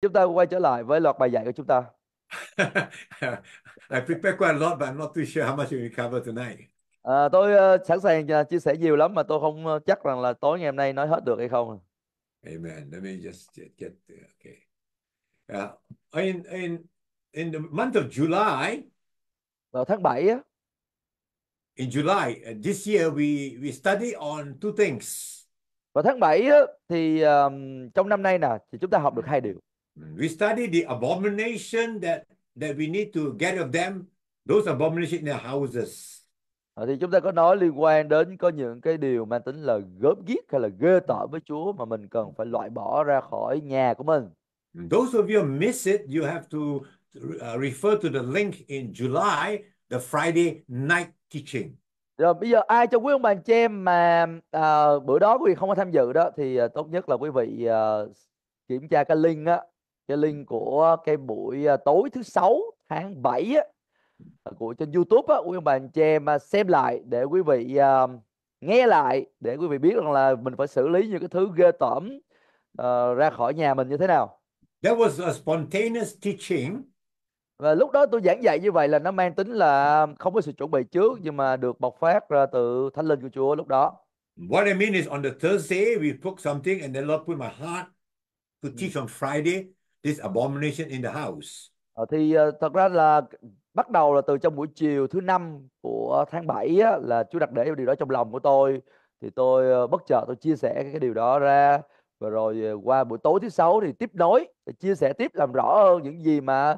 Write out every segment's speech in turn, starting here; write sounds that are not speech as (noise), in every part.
Chúng ta quay trở lại với loạt bài dạy của chúng ta. (laughs) I prepared quite a lot, but I'm not too sure how much we cover tonight. À, tôi uh, sẵn sàng uh, chia sẻ nhiều lắm mà tôi không uh, chắc rằng là tối ngày hôm nay nói hết được hay không. À. Amen. Let me just get, get there. Okay. Uh, in in in the month of July. Vào tháng 7 á. In July uh, this year we we study on two things. Vào tháng 7 á, thì um, trong năm nay nè thì chúng ta học được hai điều. Hmm. We study the abomination that that we need to get of them, those abomination in their houses. À, thì chúng ta có nói liên quan đến có những cái điều mang tính là gớm ghiếc hay là ghê tởm với Chúa mà mình cần phải loại bỏ ra khỏi nhà của mình. Those of you miss it, you have to uh, refer to the link in July, the Friday night teaching. Rồi bây giờ ai cho quý ông bà chị em mà à, bữa đó quý vị không có tham dự đó thì à, tốt nhất là quý vị à, kiểm tra cái link á cái link của cái buổi à, tối thứ sáu tháng 7 á, à, của trên YouTube á, quý ông bà anh chị em à, xem lại để quý vị uh, nghe lại để quý vị biết rằng là mình phải xử lý những cái thứ ghê tởm uh, ra khỏi nhà mình như thế nào. That was a spontaneous teaching. Và lúc đó tôi giảng dạy như vậy là nó mang tính là không có sự chuẩn bị trước nhưng mà được bộc phát ra từ Thánh Linh của Chúa lúc đó. What I mean is on the Thursday we took something and the Lord put my heart to teach ừ. on Friday this abomination in the house. À, thì ờ, thật ra là bắt đầu là từ trong buổi chiều thứ năm của tháng 7 á, là Chúa đặt để điều đó trong lòng của tôi thì tôi ờ, bất chợt tôi chia sẻ cái điều đó ra và rồi qua buổi tối thứ sáu thì tiếp nối để chia sẻ tiếp làm rõ hơn những gì mà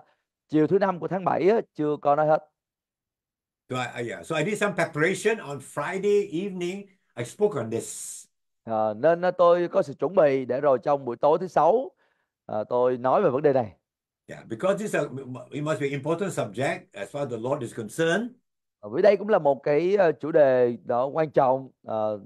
chiều thứ năm của tháng 7 á, chưa có nói hết. So I, uh, yeah. so I did some preparation on Friday evening. I spoke on this. À, nên tôi có sự chuẩn bị để rồi trong buổi tối thứ sáu Ờ, tôi nói về vấn đề này. Yeah, because this a, it must be important subject as far as the Lord is concerned. Ờ, vì đây cũng là một cái ờ, chủ đề đó quan trọng uh,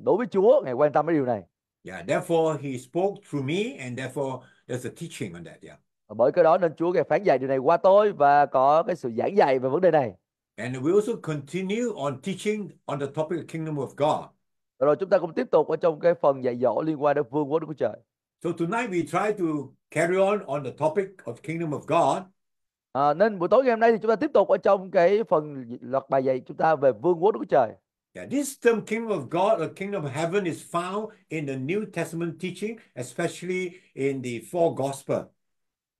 đối với Chúa, ngài quan tâm đến điều này. Yeah, therefore he spoke through me and therefore there's a teaching on that, yeah. Bởi cái đó nên Chúa ngài phán dạy điều này qua tôi và có cái sự giảng dạy về vấn đề này. And we also continue on teaching on the topic of kingdom of God. Rồi chúng ta cũng tiếp tục ở trong cái phần dạy dỗ liên quan đến vương quốc Đức Chúa Trời. So tonight we try to carry on on the topic of kingdom of God. À, nên buổi tối ngày hôm nay thì chúng ta tiếp tục ở trong cái phần loạt bài dạy chúng ta về vương quốc của Trời. Yeah, this term kingdom of God or kingdom of heaven is found in the New Testament teaching, especially in the four gospel.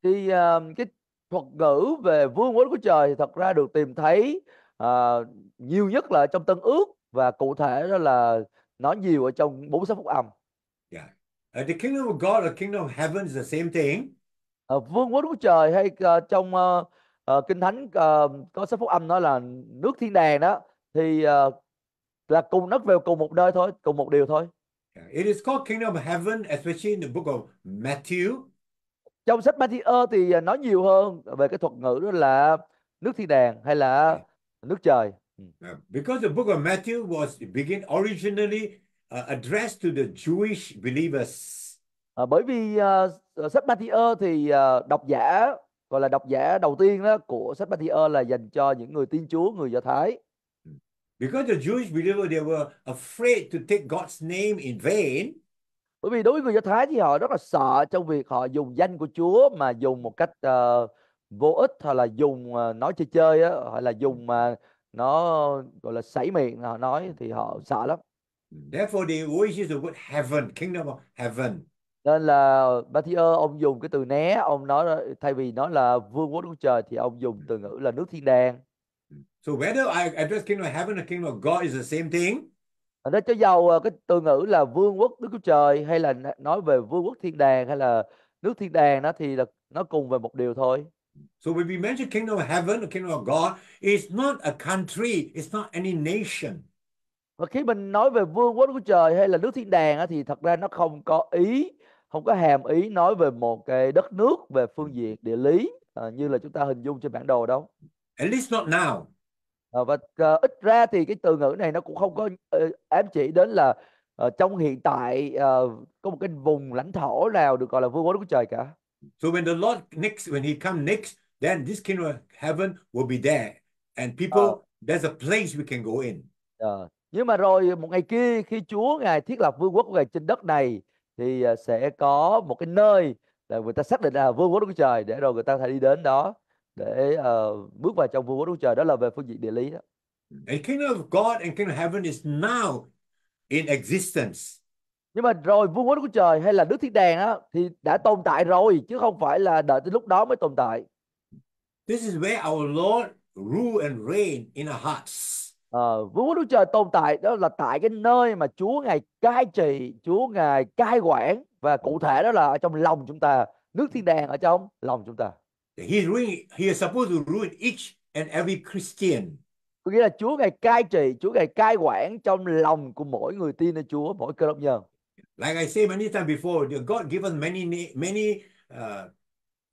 Thì um, cái thuật ngữ về vương quốc của Trời thì thật ra được tìm thấy uh, nhiều nhất là trong Tân Ước và cụ thể đó là nó nhiều ở trong bốn sách phúc âm. Uh, ờ, the kingdom of God or kingdom of heaven is the same thing. Uh, vương quốc của trời hay uh, trong uh, uh, kinh thánh uh, có sách phúc âm nói là nước thiên đàng đó thì uh, là cùng đất về cùng một nơi thôi, cùng một điều thôi. Yeah. It is called kingdom of heaven especially in the book of Matthew. Trong sách Matthew thì nói nhiều hơn về cái thuật ngữ đó là nước thiên đàng hay là nước trời. Ừ. Yeah. Because the book of Matthew was begin originally Uh, addressed to the Jewish believers. À, bởi vì uh, sách Matthew thì uh, độc giả gọi là độc giả đầu tiên đó của sách Matthew là dành cho những người tin Chúa, người Do Thái. Because the Jewish believers they were afraid to take God's name in vain. Bởi vì đối với người Do Thái thì họ rất là sợ trong việc họ dùng danh của Chúa mà dùng một cách uh, vô ích hoặc là dùng uh, nói chơi chơi á, hoặc là dùng mà uh, nó gọi là sảy miệng họ nói thì họ sợ lắm. Therefore they always use the word heaven, kingdom of heaven. Nên là Matthew ông dùng cái từ né, ông nói thay vì nói là vương quốc của Trời thì ông dùng từ ngữ là nước thiên đàng. So whether I address kingdom of heaven or kingdom of God is the same thing. nó cho giàu ờ, cái từ ngữ là vương quốc nước của Trời hay là nói về vương quốc thiên đàng hay là nước thiên đàng đó thì là nó cùng về một điều thôi. So when we mention kingdom of heaven or kingdom of God, it's not a country, it's not any nation và khi mình nói về vương quốc của trời hay là nước thiên đàng thì thật ra nó không có ý không có hàm ý nói về một cái đất nước về phương diện địa lý à, như là chúng ta hình dung trên bản đồ đâu at least not now à, và à, ít ra thì cái từ ngữ này nó cũng không có ờ, ám chỉ đến là ờ, trong hiện tại ờ, có một cái vùng lãnh thổ nào được gọi là vương quốc của trời cả so when the Lord next when he come next then this kingdom of heaven will be there and people uh, there's a place we can go in uh, nhưng mà rồi một ngày kia khi Chúa ngài thiết lập vương quốc của ngài trên đất này thì à, sẽ có một cái nơi là người ta xác định là vương quốc Đức Trời để rồi người ta phải đi đến đó để uh, bước vào trong vương quốc Đức Trời đó là về phương diện địa lý đó. The kingdom of God and kingdom of heaven is now in existence. Nhưng mà rồi vương quốc Đức Trời hay là Đức Thiên Đàng á thì đã tồn tại rồi chứ không phải là đợi tới lúc đó mới tồn tại. This is where our Lord rule and reign in our hearts ờ, vương quốc Đức Trời tồn tại đó là tại cái nơi mà Chúa ngài cai trị, Chúa ngài cai quản và cụ thể đó là ở trong lòng chúng ta, nước thiên đàng ở trong lòng chúng ta. He is ruling, he is supposed to ruin each and every Christian. Có nghĩa là Chúa ngài cai trị, Chúa ngài cai quản trong lòng của mỗi người tin nơi Chúa, mỗi cơ đốc nhân. Like I say many times before, God given many many uh,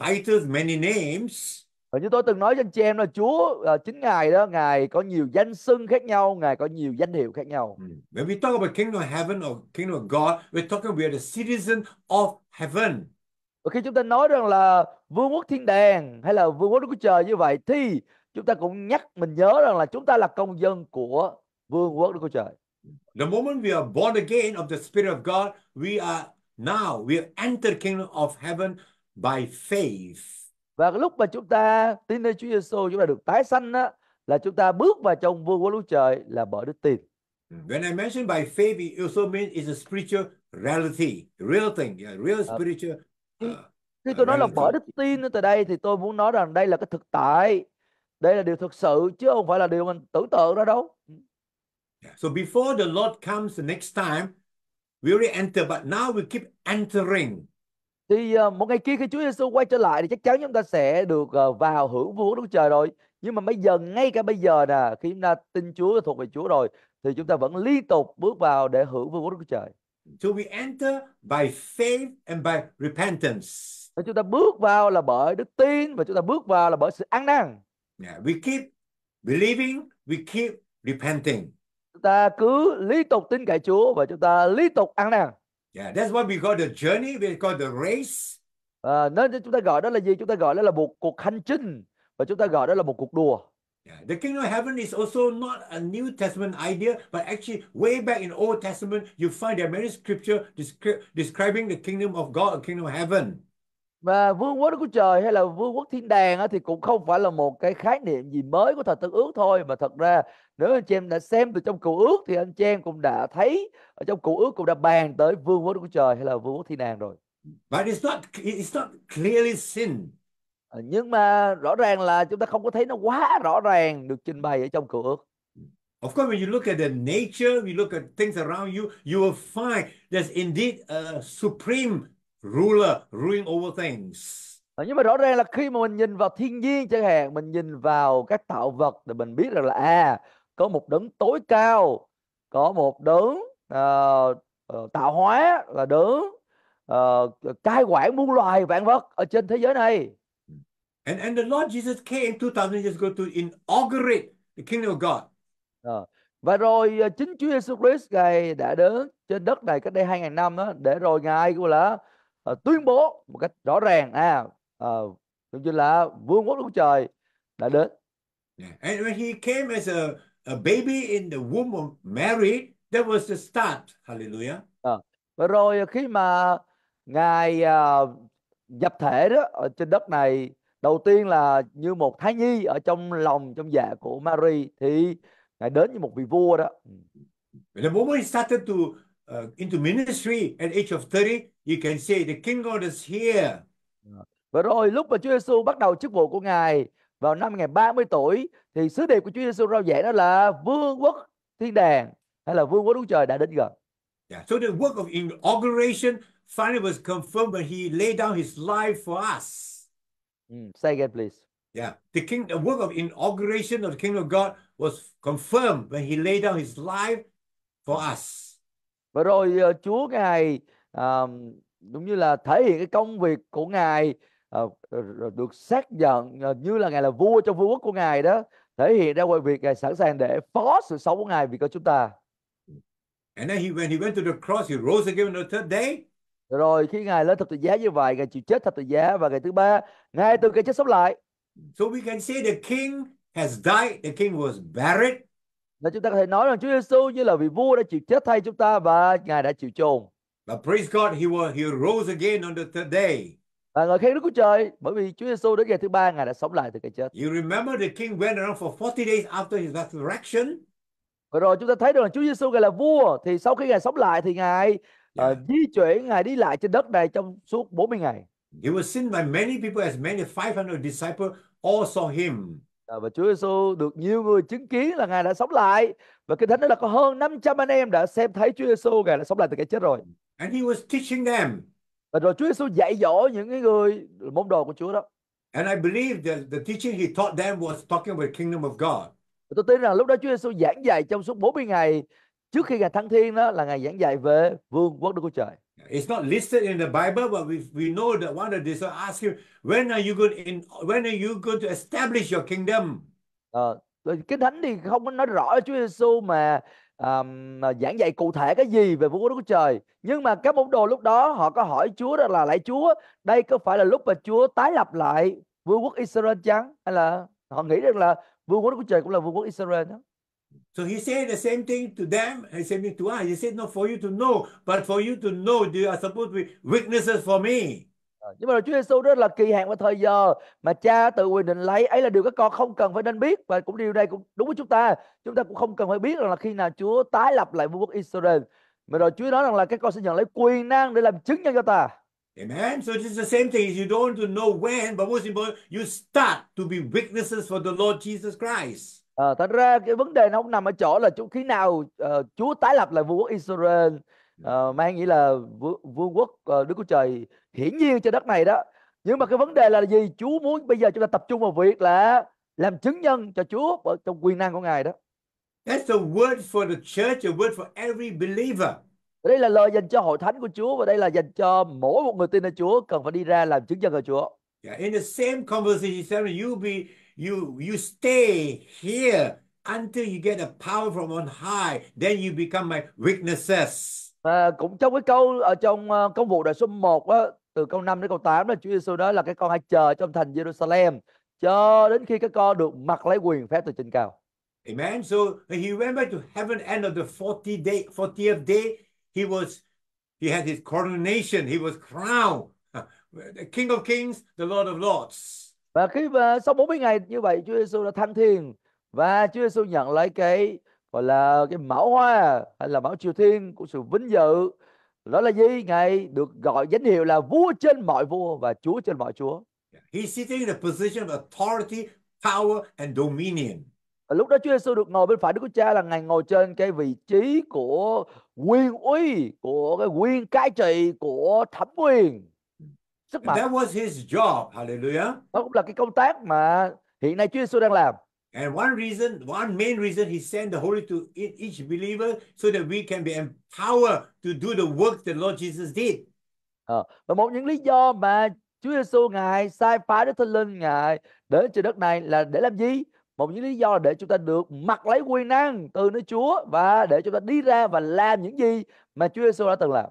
titles, many names và như tôi từng nói cho anh chị em là Chúa uh, chính ngài đó ngài có nhiều danh xưng khác nhau ngài có nhiều danh hiệu khác nhau hmm. when we talk about kingdom of heaven or kingdom of God we're talking we are the citizen of heaven và khi chúng ta nói rằng là vương quốc thiên đàng hay là vương quốc của trời như vậy thì chúng ta cũng nhắc mình nhớ rằng là chúng ta là công dân của vương quốc của trời The moment we are born again of the Spirit of God, we are now, we have entered kingdom of heaven by faith và cái lúc mà chúng ta tin nơi Chúa Giêsu chúng ta được tái sanh á là chúng ta bước vào trong vương quốc Đức trời là bởi đức tin. Mm-hmm. When I mention by faith, it also means it's a spiritual reality, real thing, yeah, real ờ. spiritual. Uh, khi tôi nói reality. là bởi đức tin từ đây thì tôi muốn nói rằng đây là cái thực tại, đây là điều thực sự chứ không phải là điều mình tưởng tượng ra đâu. Yeah. So before the Lord comes the next time, we already enter, but now we keep entering thì ờ, một ngày kia khi Chúa Giêsu quay trở lại thì chắc chắn chúng ta sẽ được ờ, vào hưởng vua Đức Trời rồi. Nhưng mà bây giờ ngay cả bây giờ nè khi chúng ta tin Chúa thuộc về Chúa rồi thì chúng ta vẫn liên tục bước vào để hưởng vua Đức Trời. So we enter by faith and by repentance. Và chúng ta bước vào là bởi đức tin và chúng ta bước vào là bởi sự ăn năn. Yeah, we keep believing, we keep repenting. Chúng ta cứ liên tục tin cậy Chúa và chúng ta liên tục ăn năn. Yeah, that's what we call the journey, we call the race. À, nên chúng ta gọi đó là gì? Chúng ta gọi đó là một cuộc hành trình và chúng ta gọi đó là một cuộc đùa Yeah. The kingdom of heaven is also not a New Testament idea, but actually way back in Old Testament, you find there many scripture descri describing the kingdom of God, the kingdom of heaven. Và vương quốc của trời hay là vương quốc thiên đàng thì cũng không phải là một cái khái niệm gì mới của thời tân ước thôi mà thật ra nếu anh chị em đã xem từ trong cầu ước thì anh chị em cũng đã thấy ở trong cầu ước cũng đã bàn tới vương quốc của Trời hay là vương quốc thiên đàng rồi. But it's not it's not clearly sin. Ờ, nhưng mà rõ ràng là chúng ta không có thấy nó quá rõ ràng được trình bày ở trong cầu ước. Of course, when you look at the nature, you look at things around you, you will find there's indeed a supreme ruler ruling over things. Ờ, nhưng mà rõ ràng là khi mà mình nhìn vào thiên nhiên chẳng hạn, mình nhìn vào các tạo vật thì mình biết rằng là à, có một đấng tối cao có một đấng uh, tạo hóa là đấng uh, cai quản muôn loài vạn vật ở trên thế giới này And and the Lord Jesus came 2000 years ago to inaugurate the kingdom of God. Uh, và rồi chính Chúa Jesus Christ ngài đã đến trên đất này cách đây 2000 năm đó để rồi ngài cũng là uh, tuyên bố một cách rõ ràng à uh, như là vương quốc của trời đã đến. Yeah. And when he came as a a baby in the womb of Mary, that was the start. Hallelujah. À, ờ. và rồi khi mà ngài dập à, thể đó ở trên đất này đầu tiên là như một thai nhi ở trong lòng trong dạ của Mary thì ngài đến như một vị vua đó. Ừ. When The moment he started to uh, into ministry at age of 30, you can say the King God is here. Ờ. Và rồi lúc mà Chúa Giêsu bắt đầu chức vụ của ngài vào năm ngày 30 tuổi thì sứ điệp của Chúa Giêsu rao giảng đó là vương quốc thiên đàng hay là vương quốc Đức Trời đã đến gần. Yeah. Dạ, so the work of inauguration finally was confirmed when he laid down his life for us. Mm. Say again, please. Yeah, dạ, the king, the work of inauguration of the kingdom of God was confirmed when he laid down his life for us. Và rồi uh, Chúa ngài um, đúng như là thể hiện cái công việc của ngài Ờ, ờ, được xác nhận ờ, như là ngài là vua trong vương quốc của ngài đó thể hiện ra qua việc ngài sẵn sàng để phó sự sống của ngài vì cho chúng ta. And then he, when he went to the cross, he rose again on the third day. Rồi khi ngài lên thập tự giá như vậy, ngài chịu chết thập tự giá và ngày thứ ba, ngài từ cái chết sống lại. So we can say the king has died, the king was buried. Là chúng ta có thể nói rằng Chúa Giêsu như là vị vua đã chịu chết thay chúng ta và ngài đã chịu chôn. But praise God, he was he rose again on the third day. Và ngợi khen Đức Chúa Trời bởi vì Chúa Giêsu đến ngày thứ ba ngài đã sống lại từ cái chết. You remember the king went around for 40 days after his resurrection. Và rồi chúng ta thấy được là Chúa Giêsu ngài là vua thì sau khi ngài sống lại thì ngài ờ, yeah. uh, di chuyển ngài đi lại trên đất này trong suốt 40 ngày. He was seen by many people as many 500 disciples all saw him. Ờ, và Chúa Giêsu được nhiều người chứng kiến là ngài đã sống lại và kinh thánh nói là có hơn 500 anh em đã xem thấy Chúa Giêsu ngài đã sống lại từ cái chết rồi. And he was teaching them. Và rồi Chúa Giêsu dạy dỗ những cái người môn đồ của Chúa đó. And I believe that the teaching he taught them was talking about the kingdom of God. Và tôi tin rằng lúc đó Chúa Giêsu giảng dạy trong suốt 40 ngày trước khi ngày thăng thiên đó là ngày giảng dạy về vương quốc Đức Chúa Trời. It's not listed in the Bible, but we we know that one of the disciples asked him, "When are you going in? When are you going to establish your kingdom?" Ờ, à, kinh thánh thì không có nói rõ Chúa Giêsu mà um, giảng dạy cụ thể cái gì về vương quốc Đức Trời. Nhưng mà các môn đồ lúc đó họ có hỏi Chúa đó là lại Chúa, đây có phải là lúc mà Chúa tái lập lại vương quốc Israel chăng? Hay là họ nghĩ rằng là vương quốc Đức Trời cũng là vương quốc Israel đó. So he said the same thing to them and same to us. He said, not for you to know, but for you to know, you are supposed to be witnesses for me. Ờ, nhưng mà Chúa Giêsu rất là kỳ hạn và thời giờ mà cha tự quyền định lấy ấy là điều các con không cần phải nên biết và cũng điều này cũng đúng với chúng ta chúng ta cũng không cần phải biết rằng là khi nào Chúa tái lập lại vương quốc Israel mà rồi Chúa nói rằng là các con sẽ nhận lấy quyền năng để làm chứng nhân cho ta Amen. So it's the same thing. You don't know when, but most important, you start to be witnesses for the Lord Jesus Christ. À, ờ, thành ra cái vấn đề nó không nằm ở chỗ là chúng khi nào uh, Chúa tái lập lại vương quốc Israel Ờ, mang nghĩa là vương, quốc uh, Đức Chúa Trời hiển nhiên trên đất này đó. Nhưng mà cái vấn đề là gì? Chúa muốn bây giờ chúng ta tập trung vào việc là làm chứng nhân cho Chúa ở trong quyền năng của Ngài đó. That's the word for the church, a word for every believer. Đây là lời dành cho hội thánh của Chúa và đây là dành cho mỗi một người tin ở Chúa cần phải đi ra làm chứng nhân ở Chúa. Yeah, in the same conversation, you be you you stay here until you get a power from on high, then you become my witnesses và cũng trong cái câu ở ờ, trong ờ, công vụ đại số 1 á, từ câu 5 đến câu 8 là Chúa Giêsu nói là cái con hãy chờ trong thành Jerusalem cho đến khi các con được mặc lấy quyền phép từ trên cao. Amen. So he went back to heaven end of the 40 day 40th day he was he had his coronation, he was crowned the King of Kings, the Lord of Lords. Và khi mà sau 40 ngày như vậy Chúa Giêsu đã thăng thiên và Chúa Giêsu nhận lấy cái gọi là cái mẫu hoa hay là mẫu triều thiên của sự vinh dự đó là gì ngài được gọi danh hiệu là vua trên mọi vua và chúa trên mọi chúa He's sitting in a position of authority, power and dominion. lúc đó Chúa Giêsu được ngồi bên phải Đức Chúa Cha là ngài ngồi trên cái vị trí của quyền uy, của cái quyền cai trị, của thẩm quyền. Sức mạnh. That was his job. Hallelujah. Đó cũng là cái công tác mà hiện nay Chúa Giêsu đang làm. And one reason, one main reason he sent the Holy to each believer so that we can be empowered to do the work that Lord Jesus did. À, và một những lý do mà Chúa Giêsu ngài sai phái Đức Thánh Linh ngài đến trên đất này là để làm gì? Một những lý do là để chúng ta được mặc lấy quyền năng từ nơi Chúa và để chúng ta đi ra và làm những gì mà Chúa Giêsu đã từng làm.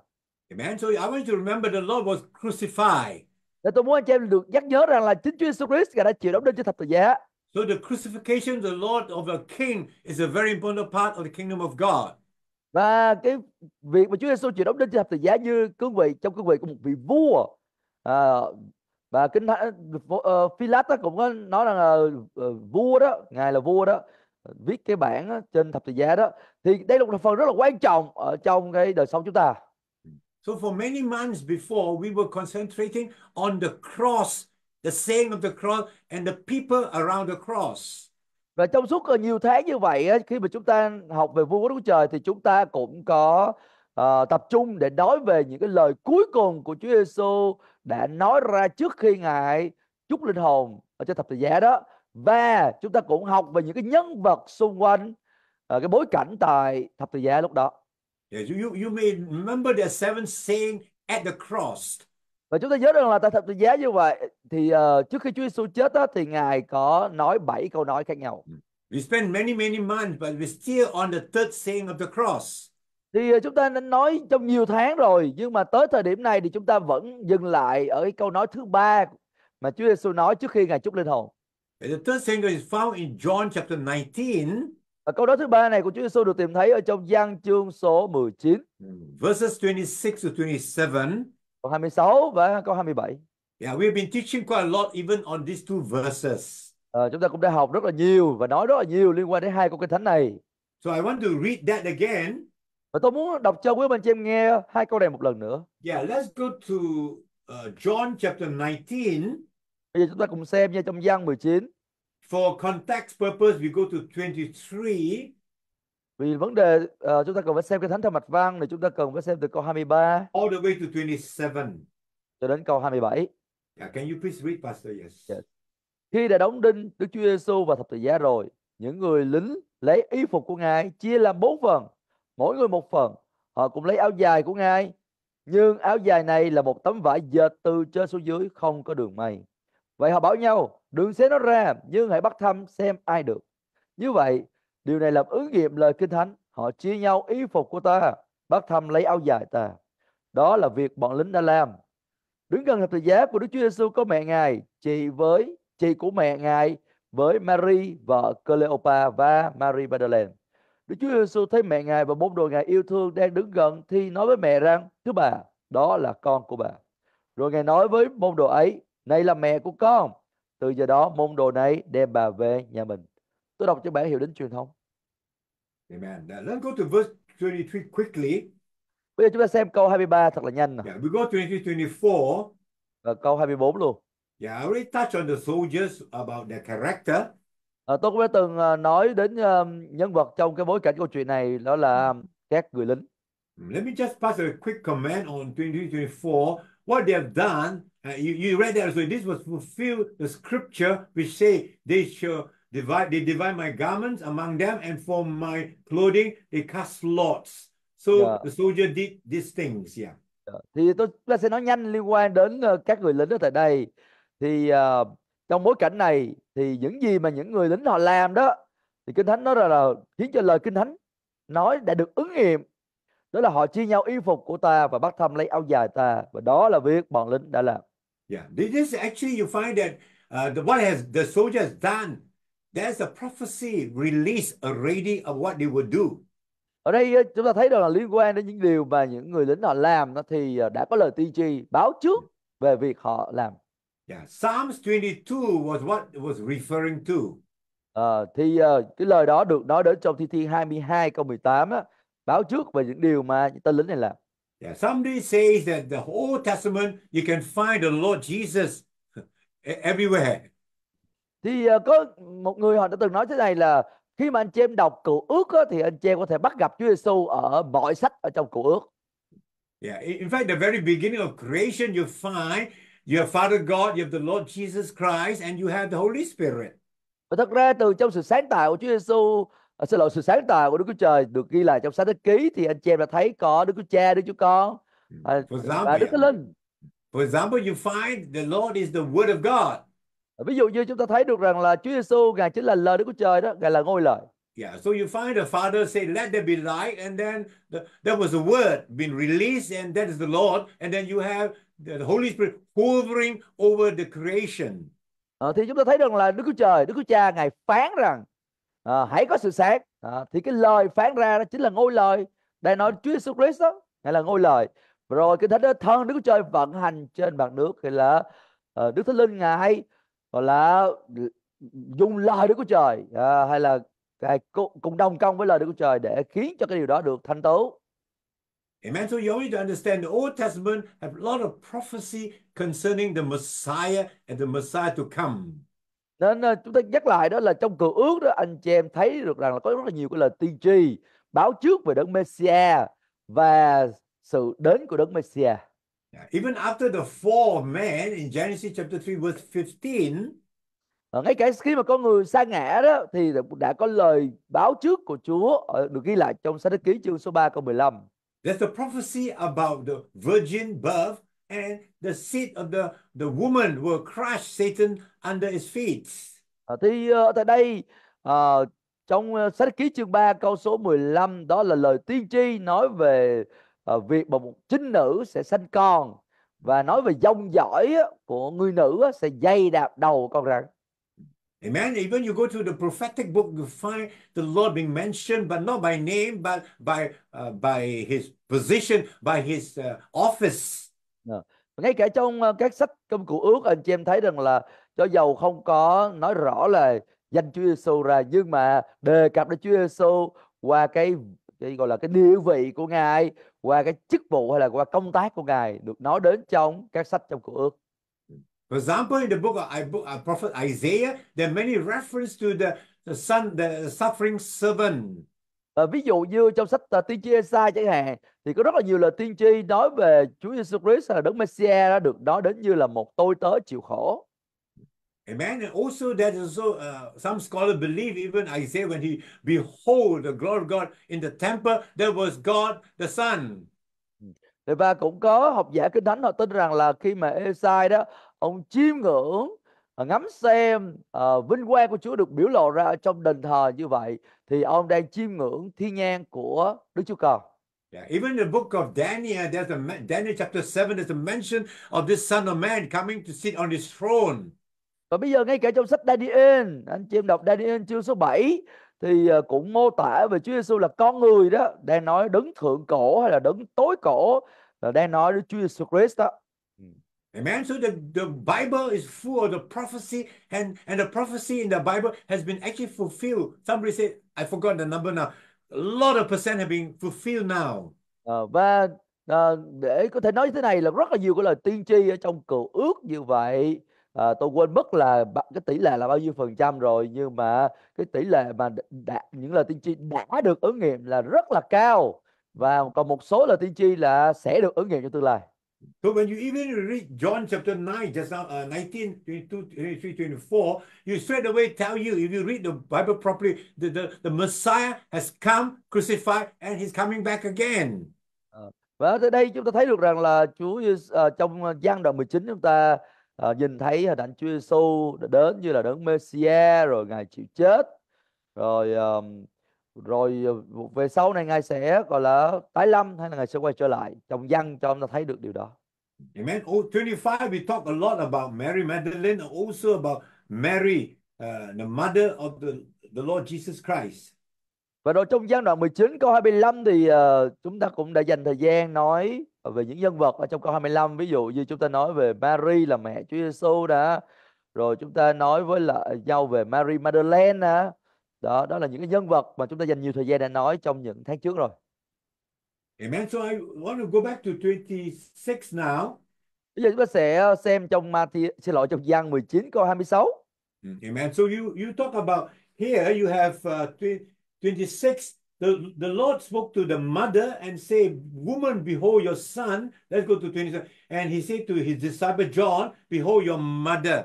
Amen. So I want you to remember the Lord was crucified. Để tôi muốn anh chị em được nhắc nhớ rằng là chính Chúa Giêsu Christ đã chịu đóng đinh trên thập tự giá. So the crucifixion the Lord of a king is a very important part of the kingdom of God. Và cái việc mà Chúa Giêsu chịu đóng đinh thập tự giá như cương vị trong cương vị của một vị vua à, và kinh thánh uh, ờ, Philat cũng có nói rằng là uh, vua đó, ngài là vua đó viết cái bản đó, trên thập tự giá đó thì đây là một phần rất là quan trọng ở trong cái đời sống chúng ta. So for many months before we were concentrating on the cross the saying of the cross and the people around the cross. Và trong suốt nhiều tháng như vậy khi mà chúng ta học về vua quốc của trời thì chúng ta cũng có uh, tập trung để nói về những cái lời cuối cùng của Chúa Giêsu đã nói ra trước khi ngài chúc linh hồn ở trên thập tự giá đó và chúng ta cũng học về những cái nhân vật xung quanh uh, cái bối cảnh tại thập tự giá lúc đó. Yeah, you, you may remember the seven saying at the cross và chúng ta nhớ rằng là tại thập tự giá như vậy thì uh, trước khi Chúa Giêsu chết đó, thì ngài có nói bảy câu nói khác nhau. Mm. We spend many many months but we're still on the third saying of the cross. Thì uh, chúng ta nên nói trong nhiều tháng rồi nhưng mà tới thời điểm này thì chúng ta vẫn dừng lại ở cái câu nói thứ ba mà Chúa Giêsu nói trước khi ngài chúc linh hồn. The third saying is found in John chapter 19. Và câu nói thứ ba này của Chúa Giêsu được tìm thấy ở trong Giăng chương số 19. Mm. Verses 26 to 27 câu 26 và câu 27. Yeah, we've been teaching quite a lot even on these two verses. Ờ, chúng ta cũng đã học rất là nhiều và nói rất là nhiều liên quan đến hai câu kinh thánh này. So I want to read that again. Và tôi muốn đọc cho quý anh chị em nghe hai câu này một lần nữa. Yeah, let's go to uh, John chapter 19. Bây giờ chúng ta cùng xem nha trong gian 19. For context purpose we go to 23. Vì vấn đề uh, chúng ta cần phải xem cái thánh theo mạch văn này chúng ta cần phải xem từ câu 23 all the way to 27. Cho đến câu 27. Yeah, can you please read pastor? Yes. yes. Khi đã đóng đinh Đức Chúa Giêsu vào thập tự giá rồi, những người lính lấy y phục của Ngài chia làm bốn phần, mỗi người một phần. Họ cũng lấy áo dài của Ngài, nhưng áo dài này là một tấm vải dệt từ trên xuống dưới không có đường may. Vậy họ bảo nhau, đừng xé nó ra, nhưng hãy bắt thăm xem ai được. Như vậy, Điều này làm ứng nghiệm lời Kinh Thánh. Họ chia nhau y phục của ta, bắt thăm lấy áo dài ta. Đó là việc bọn lính đã làm. Đứng gần thập tự giá của Đức Chúa Giêsu có mẹ Ngài, chị với chị của mẹ Ngài với Mary vợ Cleopa và Mary Magdalene. Đức Chúa Giêsu thấy mẹ Ngài và môn đồ Ngài yêu thương đang đứng gần thì nói với mẹ rằng: "Thưa bà, đó là con của bà." Rồi Ngài nói với môn đồ ấy: "Này là mẹ của con." Từ giờ đó môn đồ này đem bà về nhà mình. Tôi đọc cho bạn hiểu đến truyền thông. Amen. Now, let's go to verse 23 quickly. Bây giờ chúng ta xem câu 23 thật là nhanh. Nào. Yeah, we go 23, 24. Và câu 24 luôn. Yeah, I already touched on the soldiers about their character. À, tôi cũng đã từng ờ, nói đến um, nhân vật trong cái bối cảnh câu chuyện này đó là hmm. các người lính. Hmm, let me just pass a quick comment on 23-24. What they have done, uh, you, you read that, so this was fulfill the scripture which say they shall Divide, they divide my garments among them, and for my clothing they cast lots. So yeah. Dạ. the soldier did these things. Yeah. Dạ. Thì tôi, tôi sẽ nói nhanh liên quan đến ờ, các người lính ở tại đây. Thì uh, trong bối cảnh này thì những gì mà những người lính họ làm đó thì kinh thánh nói là, là khiến cho lời kinh thánh nói đã được ứng nghiệm đó là họ chia nhau y phục của ta và bắt thăm lấy áo dài ta và đó là việc bọn lính đã làm. Yeah, this is actually you find that uh, the what has the soldiers done There's a prophecy released already of what they will do. Ở đây ờ, chúng ta thấy rằng là liên quan đến những điều mà những người lính họ làm nó thì ờ, đã có lời tiên tri báo trước về việc họ làm. Yeah, Psalms 22 was what it was referring to. À, thì uh, cái lời đó được nói đến trong thi thiên 22 câu 18 á, báo trước về những điều mà những tên lính này làm. Yeah, somebody says that the Old Testament you can find the Lord Jesus (laughs) e-, everywhere thì ờ, có một người họ đã từng nói thế này là khi mà anh chị em đọc cựu ước á, thì anh chị em có thể bắt gặp Chúa Giêsu ở mọi sách ở trong cựu ước. Yeah, in fact, the very beginning of creation, you find you have Father God, you have the Lord Jesus Christ, and you have the Holy Spirit. Và thật ra từ trong sự sáng tạo của Chúa Giêsu, à, ờ, xin lỗi sự sáng tạo của Đức Chúa Trời được ghi lại trong sách Thánh Ký thì anh chị em đã thấy có Đức Chúa Cha, Đức Chúa Con à, và Đức Thánh Linh. For example, you find the Lord is the Word of God. Ờ, ví dụ như chúng ta thấy được rằng là Chúa Giêsu ngài chính là lời Đức Chúa Trời đó, ngài là ngôi lời. Yeah, so you find the Father say, "Let there be light," and then the, there was a word being released, and that is the Lord, and then you have the Holy Spirit hovering over the creation. À, thì chúng ta thấy rằng là Đức Chúa Trời, Đức Chúa Cha ngài phán rằng à, hãy có sự sáng. À, thì cái lời phán ra đó chính là ngôi lời. Đây nói Chúa Jesus Christ đó, ngài là ngôi lời. Rồi cái thánh đó thân Đức Chúa Trời vận hành trên mặt nước thì là uh, Đức Thánh Linh ngài hay hoặc là dùng lời Đức Chúa Trời à, hay là cùng đồng công với lời Đức Chúa Trời để khiến cho cái điều đó được thành tựu. Amen. So you need to understand the Old Testament have a lot of prophecy concerning the Messiah and the Messiah to come. Nên à, chúng ta nhắc lại đó là trong cựu ước đó anh chị em thấy được rằng là có rất là nhiều cái lời tiên tri báo trước về đấng Messiah và sự đến của đấng Messiah. Even after the fall of man in Genesis chapter 3 verse 15, ngay cả khi mà con người sa ngã đó thì đã có lời báo trước của Chúa được ghi lại trong sách ký chương số 3 câu 15. There's a prophecy about the virgin birth and the seed of the the woman will crush Satan under his feet. À, thì uh, tại đây uh, trong sách ký chương 3 câu số 15 đó là lời tiên tri nói về Ờ, việc mà một chính nữ sẽ sanh con và nói về dông dõi của người nữ sẽ dây đạp đầu con rắn. Amen. Even you go to the prophetic book, you find the Lord being mentioned, but not by name, but by uh, by his position, by his uh, office. Yeah. Dạ. Ngay cả trong ờ, các sách công cụ ước, anh chị em thấy rằng là cho dầu không có nói rõ là danh Chúa Giêsu ra, nhưng mà đề cập đến Chúa Giêsu qua cái, cái gọi là cái địa vị của ngài qua cái chức vụ hay là qua công tác của ngài được nói đến trong các sách trong cựu ước. For example, in the book of book, uh, prophet Isaiah, there are many reference to the, the son, the suffering servant. À, ví dụ như trong sách uh, tiên tri Isaiah chẳng hạn thì có rất là nhiều lời tiên tri nói về Chúa Giêsu Christ là Đấng Messiah đã được nói đến như là một tôi tớ chịu khổ. Amen. And also that is uh, some scholars believe even Isaiah when he behold the glory of God in the temple, there was God the Son. và cũng có học giả kinh thánh họ tin rằng là khi mà Esai đó ông chiêm ngưỡng à, ngắm xem uh, vinh quang của Chúa được biểu lộ ra trong đền thờ như vậy thì ông đang chiêm ngưỡng thiên nhang của Đức Chúa Trời. Yeah, even the book of Daniel, there's a Daniel chapter 7, there's a mention of this Son of Man coming to sit on his throne và bây giờ ngay cả trong sách Daniel anh chị em đọc Daniel chương số 7 thì ờ, cũng mô tả về Chúa Giêsu là con người đó đang nói đứng thượng cổ hay là đứng tối cổ là đang nói đến Chúa Giêsu Christ đó hmm. Amen. So the, the Bible is full of the prophecy, and, and the prophecy in the Bible has been actually fulfilled. Somebody said, I forgot the number now. A lot of percent have been fulfilled now. À, và à, để có thể nói như thế này là rất là nhiều cái lời tiên tri ở trong cựu ước như vậy à, tôi quên mất là cái tỷ lệ là bao nhiêu phần trăm rồi nhưng mà cái tỷ lệ mà đã, những lời tiên tri đã được ứng nghiệm là rất là cao và còn một số lời tiên tri là sẽ được ứng nghiệm trong tương lai. So when you even read John chapter 9, just now, uh, 19, 22, 24, you straight away tell you, if you read the Bible properly, the, the, the Messiah has come, crucified, and he's coming back again. Ờ, và ở đây chúng ta thấy được rằng là Chúa uh, trong gian đoạn 19 chúng ta à, nhìn thấy hình ờ, ảnh Chúa Giêsu đến như là đấng Messia rồi ngài chịu chết rồi um, rồi ờ, về sau này ngài sẽ gọi là tái lâm hay là ngài sẽ quay trở lại trong dân cho chúng ta thấy được điều đó. Amen. Oh, 25 we talk a lot about Mary Magdalene and also about Mary uh, the mother of the the Lord Jesus Christ. Và rồi trong giai đoạn 19 câu 25 thì uh, chúng ta cũng đã dành thời gian nói về những nhân vật ở trong câu 25 ví dụ như chúng ta nói về Mary là mẹ Chúa Giêsu đã rồi chúng ta nói với lại nhau về Mary Magdalene đã. đó đó là những cái nhân vật mà chúng ta dành nhiều thời gian để nói trong những tháng trước rồi Amen. So I want to go back to 26 now. Bây giờ chúng ta sẽ ờ, xem trong Matthew, xin lỗi trong Giăng 19 câu 26. Hmm, amen. So you you talk about here you have uh, 26 The, the Lord spoke to the mother and said, Woman, behold your son. Let's go to 27. And he said to his disciple John, Behold your mother.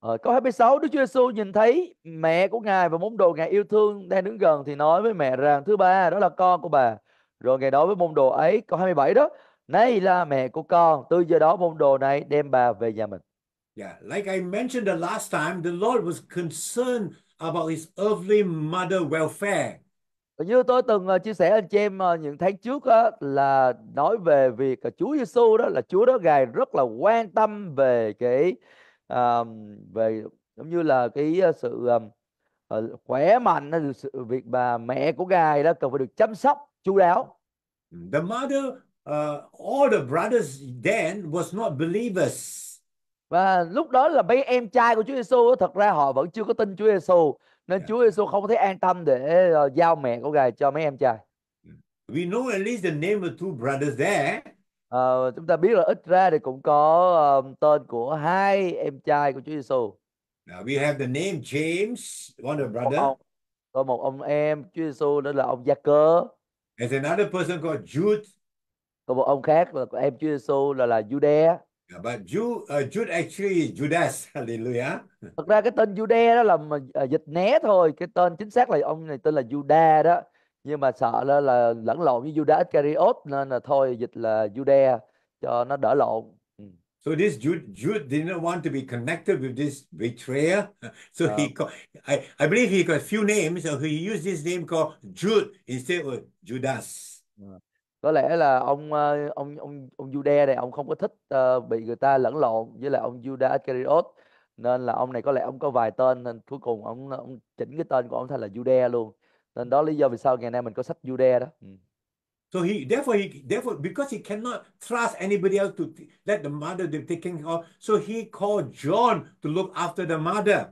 Ở ờ, câu 26, Đức Chúa Giêsu nhìn thấy mẹ của Ngài và môn đồ Ngài yêu thương đang đứng gần thì nói với mẹ rằng thứ ba đó là con của bà. Rồi Ngài nói với môn đồ ấy, câu 27 đó, Này là mẹ của con, từ giờ đó môn đồ này đem bà về nhà mình. Yeah, like I mentioned the last time, the Lord was concerned about his earthly mother welfare như tôi từng ờ, chia sẻ anh chị em ờ, những tháng trước đó, là nói về việc Chúa Giêsu đó là Chúa đó ngài rất là quan tâm về cái uh, về giống như là cái ờ, sự uh, khỏe mạnh sự việc bà mẹ của ngài đó cần phải được chăm sóc chu đáo. The mother uh, all the brothers then was not believers. Và lúc đó là mấy em trai của Chúa Giêsu thật ra họ vẫn chưa có tin Chúa Giêsu nên dạ. Chúa Giêsu không thấy an tâm để ờ, giao mẹ của Ngài cho mấy em trai. We know at least the name of two brothers there. Uh, chúng ta biết là ít ra thì cũng có um, tên của hai em trai của Chúa Giêsu. Now we have the name James, one of brother. có một ông em Chúa Giêsu đó là ông Gia Cơ. There's another person called Jude. Có một ông khác là em Chúa Giêsu là là Jude. But Jude, uh, Jude actually Judas, (laughs) hallelujah. Thật ra cái tên Jude đó là mà, ờ, dịch né thôi, cái tên chính xác là ông này tên là Juda đó. Nhưng mà sợ là, là lẫn lộn với Judas Iscariot nên là thôi dịch là Jude cho nó đỡ lộn. Ừ. So this Jude, Jude didn't want to be connected with this betrayer. (laughs) So yeah. he, dạ. I, I believe he got a few names, so he used this name called Jude instead of Judas. Yeah. Dạ có lẽ là ông ờ, ông ông ông Jude này ông không có thích uh, bị người ta lẫn lộn với lại ông Judas Iscariot nên là ông này có lẽ ông có vài tên nên cuối cùng ông ông chỉnh cái tên của ông thành là Jude luôn nên đó lý do vì sao ngày nay mình có sách Jude đó ừ. So he therefore he therefore because he cannot trust anybody else to let the mother to take care so he called John to look after the mother.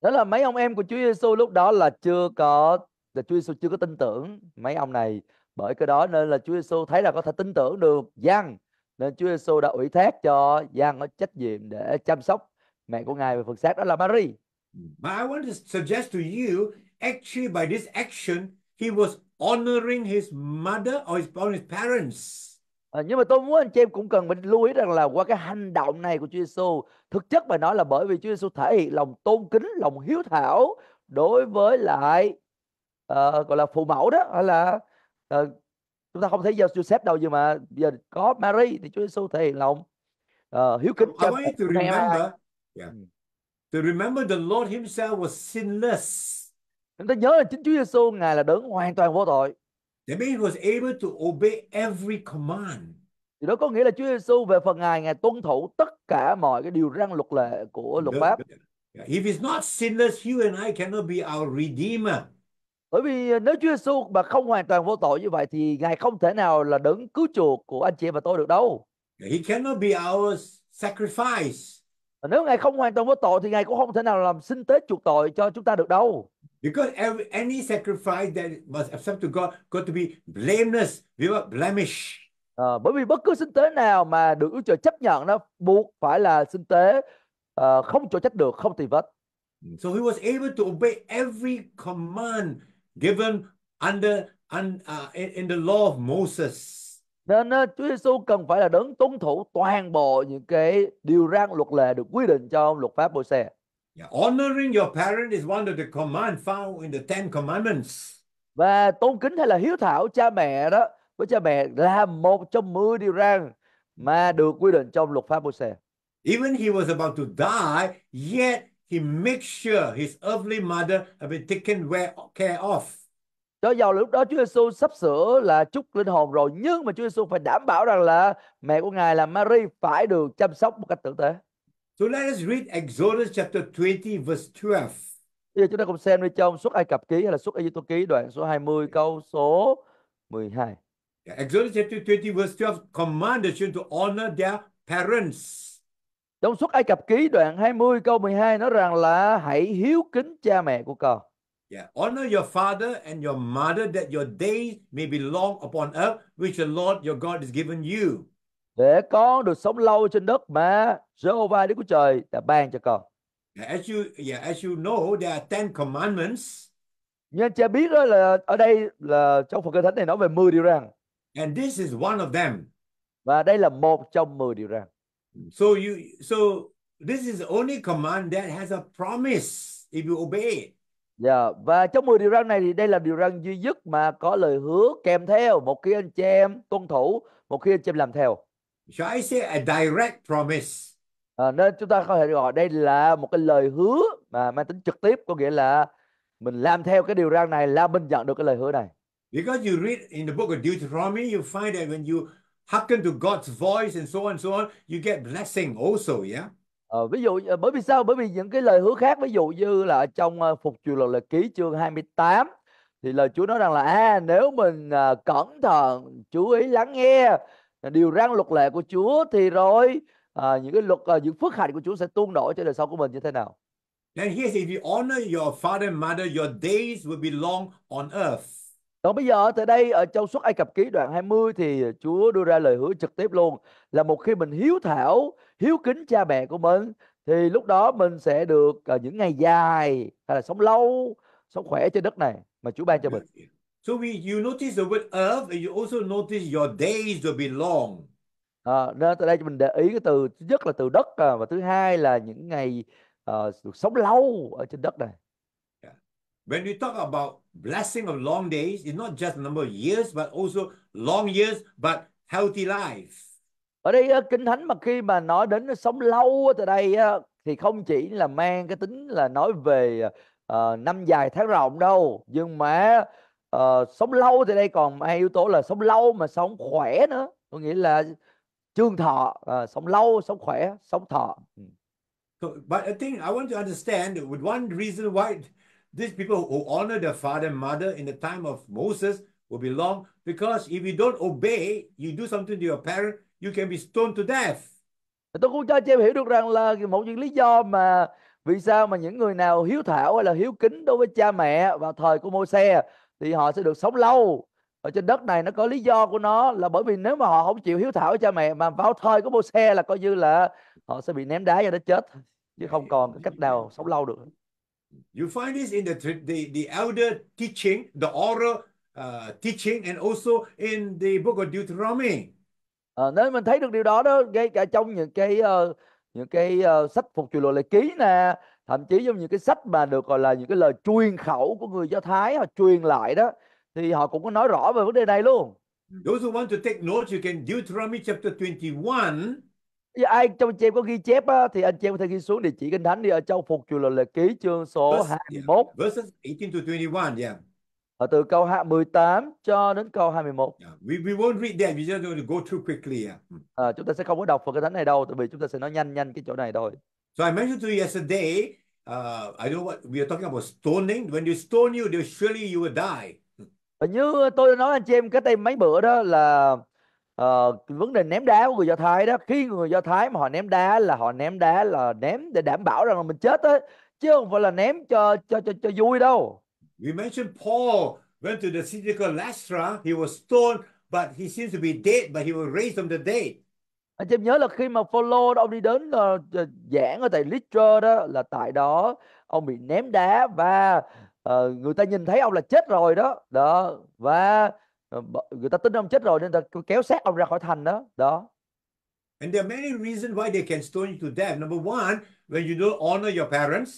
Đó là mấy ông em của Chúa Giêsu lúc đó là chưa có là Chúa Giêsu chưa có tin tưởng mấy ông này bởi cái đó nên là Chúa Giêsu thấy là có thể tin tưởng được Giang nên Chúa Giêsu đã ủy thác cho Giang có trách nhiệm để chăm sóc mẹ của ngài về phần xác đó là Mary. But I want to suggest to you actually by this action he was honoring his mother or his, or his parents. À, nhưng mà tôi muốn anh chị em cũng cần mình lưu ý rằng là qua cái hành động này của Chúa Giêsu, thực chất mà nói là bởi vì Chúa Giêsu thể hiện lòng tôn kính, lòng hiếu thảo đối với lại uh, gọi là phụ mẫu đó hay là Ờ, chúng ta không thấy do Joseph đâu nhưng mà giờ có Mary thì Chúa Giêsu thể hiện lòng uh, ờ, hiếu kính cho to remember, yeah. Ừ. to remember the Lord himself was sinless. Chúng ta nhớ là chính Chúa Giêsu ngài là đấng hoàn toàn vô tội. That means he was able to obey every command. Thì đó có nghĩa là Chúa Giêsu về phần ngài ngài tuân thủ tất cả mọi cái điều răn luật lệ của luật pháp. If he's not sinless, you and I cannot be our redeemer. Bởi vì ờ, nếu Chúa Giêsu mà không hoàn toàn vô tội như vậy thì Ngài không thể nào là đấng cứu chuộc của anh chị và tôi được đâu. He cannot be our sacrifice. nếu Ngài không hoàn toàn vô tội thì Ngài cũng không thể nào làm sinh tế chuộc tội cho chúng ta được đâu. Because every, any sacrifice that was accepted to God got to be blameless, without blemish. À, bởi vì bất cứ sinh tế nào mà được Đức Trời chấp nhận nó buộc phải là sinh tế uh, không chỗ trách được, không tì vết. So he was able to obey every command given under, un, uh, in the law of Moses. Nên Chúa Giêsu cần phải là đấng tuân thủ toàn bộ những cái điều răn luật lệ được quy định trong luật pháp Môi-se. Yeah. Honoring your parent is one of the command found in the Ten Commandments. Và tôn kính hay là hiếu thảo cha mẹ đó với cha mẹ là một trong mười điều răn mà được quy định trong luật pháp Môi-se. Even he was about to die, yet he makes sure his earthly mother have been taken care of. Cho dầu lúc đó Chúa Giêsu sắp sửa là chúc linh hồn rồi nhưng mà Chúa Giêsu phải đảm bảo rằng là mẹ của ngài là Mary phải được chăm sóc một cách tử tế. So let us read Exodus chapter 20 verse 12. Bây giờ chúng ta cùng xem đi trong suốt Ai Cập ký hay là suốt Ai Cập ký đoạn số 20 câu số 12. Yeah, Exodus chapter 20 verse 12 command the children to honor their parents. Trong suốt Ai Cập ký đoạn 20 câu 12 nói rằng là hãy hiếu kính cha mẹ của con. Yeah. Honor your father and your mother that your days may be long upon earth which the Lord your God has given you. Để con được sống lâu trên đất mà Jehovah Đức Chúa Trời đã ban cho con. Yeah, as you yeah, as you know there are 10 commandments. Nhưng cha biết đó là ở đây là trong phần kinh thánh này nói về 10 điều răn. And this is one of them. Và đây là một trong 10 điều răn. So you so this is the only command that has a promise if you obey it. Yeah, dạ, và trong 10 điều răn này thì đây là điều răn duy nhất mà có lời hứa kèm theo một khi anh chị em tuân thủ, một khi anh chị em làm theo. Shall I say a direct promise? À, nên chúng ta có thể gọi đây là một cái lời hứa mà mang tính trực tiếp có nghĩa là mình làm theo cái điều răn này là mình nhận được cái lời hứa này. Because you read in the book of Deuteronomy, you find that when you hearken to God's voice and so on and so on, you get blessing also, yeah. Ờ, ví dụ ờ, bởi vì sao? Bởi vì những cái lời hứa khác ví dụ như là trong ờ, phục truyền luật là ký chương 28 thì lời Chúa nói rằng là à, nếu mình à, cẩn thận, chú ý lắng nghe điều răn luật lệ của Chúa thì rồi à, những cái luật à, những phước hạnh của Chúa sẽ tuôn đổ cho đời sau của mình như thế nào. Then he if you honor your father and mother your days will be long on earth. Còn bây giờ từ đây ở trong suốt Ai Cập ký đoạn 20 thì Chúa đưa ra lời hứa trực tiếp luôn là một khi mình hiếu thảo, hiếu kính cha mẹ của mình thì lúc đó mình sẽ được ờ, những ngày dài hay là sống lâu, sống khỏe trên đất này mà Chúa ban cho mình. So we, you notice the word earth and you also notice your days will be long. À, nên từ đây mình để ý cái từ thứ nhất là từ đất ờ, và thứ hai là những ngày uh, được sống lâu ở trên đất này when we talk about blessing of long days, it's not just number of years, but also long years, but healthy life. Ở đây ờ, Kinh Thánh mà khi mà nói đến sống lâu từ đây ờ, thì không chỉ là mang cái tính là nói về uh, năm dài tháng rộng đâu, nhưng mà uh, sống lâu từ đây còn hai yếu tố là sống lâu mà sống khỏe nữa. Có nghĩa là chương thọ, uh, sống lâu, sống khỏe, sống thọ. Ừ. So, but I think I want to understand with one reason why These people who honor their father and mother in the time of Moses will be long because if you don't obey, you do something to your parent, you can be stoned to death. Tôi cũng cho chị em hiểu được rằng là một những lý do mà vì sao mà những người nào hiếu thảo hay là hiếu kính đối với cha mẹ vào thời của Môi-se thì họ sẽ được sống lâu ở trên đất này nó có lý do của nó là bởi vì nếu mà họ không chịu hiếu thảo với cha mẹ mà vào thời của Môi-se là coi như là họ sẽ bị ném đá cho nó chết chứ không còn cách nào sống lâu được. You find this in the, the, the elder teaching, the oral uh, teaching and also in the book of Deuteronomy. À, nên mình thấy được điều đó đó ngay cả trong những cái uh, những cái uh, sách phục truyền luật lệ ký nè thậm chí trong những cái sách mà được gọi là những cái lời truyền khẩu của người Do Thái họ truyền lại đó thì họ cũng có nói rõ về vấn đề này luôn. Those who want to take notes you can Deuteronomy chapter 21 Dạ, ai trong anh chị em có ghi chép á, thì anh chị em có thể ghi xuống địa chỉ kinh thánh đi ở Châu phục truyền lời ký chương số Verse, 21. Yeah. Verses 18 to 21, yeah. Ở từ câu hạ 18 cho đến câu 21. Yeah. We, we won't read that we just going to go too quickly. Yeah. Hmm. À, chúng ta sẽ không có đọc phần kinh thánh này đâu, tại vì chúng ta sẽ nói nhanh nhanh cái chỗ này thôi. So I mentioned to you yesterday, uh, I know what we are talking about stoning. When you stone you, surely you will die. Và như tôi đã nói anh chị em cái đây mấy bữa đó là uh, vấn đề ném đá của người do thái đó khi người do thái mà họ ném đá là họ ném đá là ném để đảm bảo rằng là mình chết ấy, chứ không phải là ném cho cho cho cho vui đâu we mentioned Paul went to the city called Lastra he was stoned but he seems to be dead but he was raised from the dead anh em nhớ là khi mà follow đó, ông đi đến uh, giảng ở tại Lystra đó là tại đó ông bị ném đá và uh, người ta nhìn thấy ông là chết rồi đó đó và Ờ, người ta tính ông chết rồi nên ta kéo xác ông ra khỏi thành đó đó and there are many reasons why they can stone you to death number one when you don't honor your parents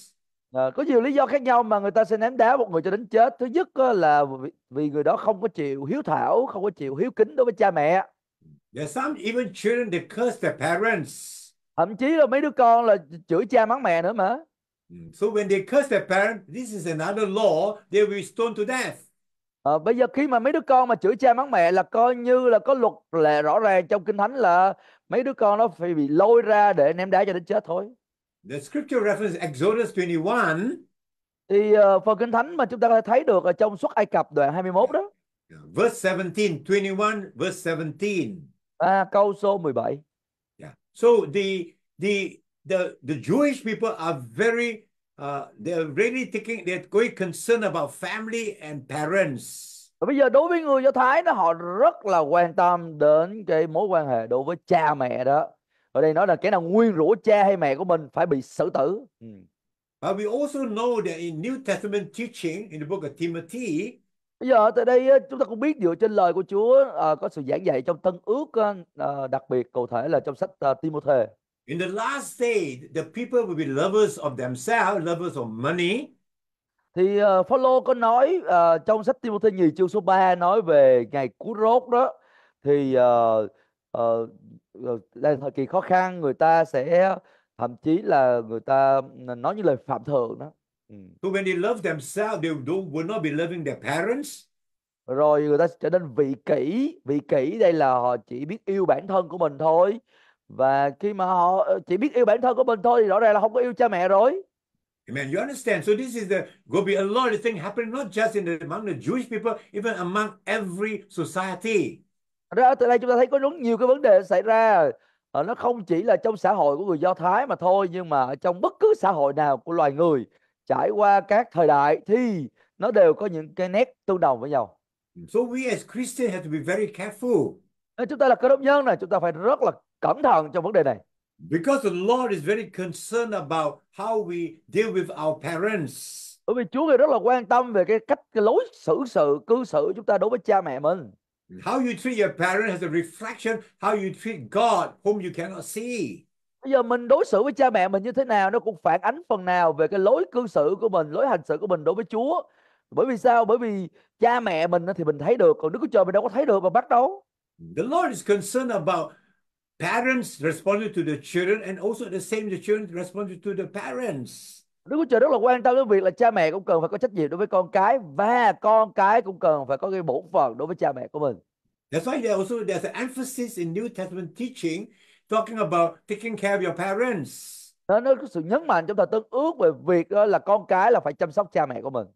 À, có nhiều lý do khác nhau mà người ta sẽ ném đá một người cho đến chết. Thứ nhất ờ, là vì, người đó không có chịu hiếu thảo, không có chịu hiếu kính đối với cha mẹ. There some even children they curse their parents. Thậm chí là mấy đứa con là chửi cha mắng mẹ nữa mà. Hmm, so when they curse their parents, this is another law, they will stone to death à, bây giờ khi mà mấy đứa con mà chửi cha mắng mẹ là coi như là có luật lệ rõ ràng trong kinh thánh là mấy đứa con nó phải bị lôi ra để ném đá cho đến chết thôi The scripture reference Exodus 21 thì uh, phần kinh thánh mà chúng ta có thể thấy được ở trong suốt Ai Cập đoạn 21 đó. Verse 17, 21 verse 17. À câu số 17. Yeah. So the the the the Jewish people are very uh, they're really thinking they're going concerned about family and parents. Và bây giờ đối với người Do Thái đó họ rất là quan tâm đến cái mối quan hệ đối với cha mẹ đó. Ở đây nói là cái nào nguyên rủa cha hay mẹ của mình phải bị xử tử. Ừ. But we also know that in New Testament teaching in the book of Timothy Bây giờ tại đây chúng ta cũng biết dựa trên lời của Chúa ờ, có sự giảng dạy trong tân ước ờ, đặc biệt cụ thể là trong sách ờ, Timothy. In the last day, the people will be lovers of themselves, lovers of money. Thì uh, Phaolô có nói uh, trong sách Timôthê nhì chương số 3 nói về ngày cứu rốt đó thì uh, uh, đang thời kỳ khó khăn người ta sẽ thậm chí là người ta ừ, nói như lời phạm thượng đó. Ừ. So when they love themselves, they don't will not be loving their parents. Rồi người ta trở nên vị kỷ, vị kỷ đây là họ chỉ biết yêu bản thân của mình thôi và khi mà họ ờ, chỉ biết yêu bản thân của mình thôi thì rõ ràng là không có yêu cha mẹ rồi Amen. You understand? So this is the go be a lot of thing happening not just in the, among the Jewish people, even among every society. Ra từ đây chúng ta thấy có rất nhiều cái vấn đề xảy ra. Ờ, nó không chỉ là trong xã hội của người Do Thái mà thôi, nhưng mà trong bất cứ xã hội nào của loài người trải qua các thời đại thì nó đều có những cái nét tương đồng với nhau. So we as Christians have to be very careful. Chúng ta là cơ đốc nhân này, chúng ta phải rất là cẩn thận trong vấn đề này. Because the Lord is very concerned about how we deal with our parents. Bởi vì Chúa Ngài rất là quan tâm về cái cách cái lối xử sự cư xử chúng ta đối với cha mẹ mình. How you treat your parents has a reflection how you treat God whom you cannot see. Bây giờ mình đối xử với cha mẹ mình như thế nào nó cũng phản ánh phần nào về cái lối cư xử của mình, lối hành xử của mình đối với Chúa. Bởi vì sao? Bởi vì cha mẹ mình thì mình thấy được, còn Đức Chúa Trời mình đâu có thấy được mà bắt đâu. The Lord is concerned about Parents responded to the children and also the same the children responded to the parents. Đức Chúa Trời rất là quan tâm đến việc là cha mẹ cũng cần phải có trách nhiệm đối với con cái và con cái cũng cần phải có cái bổn phận đối với cha mẹ của mình. That's why there also there's an emphasis in New Testament teaching talking about taking care of your parents. Nó nó có sự nhấn mạnh trong thời tương ước về việc đó là con cái là phải chăm sóc cha mẹ của mình.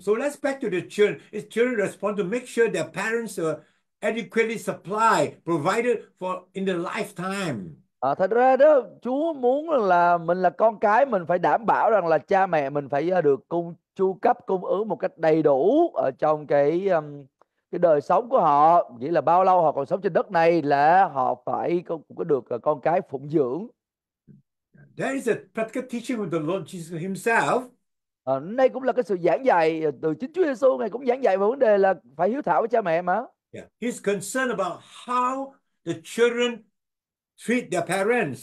So let's back to the children. Is children respond to make sure their parents are adequately supply provided for in the lifetime. À, thật ra đó Chúa muốn là mình là con cái mình phải đảm bảo rằng là cha mẹ mình phải à, được cung chu cấp cung ứng một cách đầy đủ ở trong cái um, cái đời sống của họ nghĩa là bao lâu họ còn sống trên đất này là họ phải cũng có được à, con cái phụng dưỡng. There is a practical teaching of the Lord Jesus himself. À, ờ, đây cũng là cái sự giảng dạy à, từ chính Chúa Giêsu ngài cũng giảng dạy về vấn đề là phải hiếu thảo với cha mẹ mà. Yeah. He's concerned about how the children treat their parents.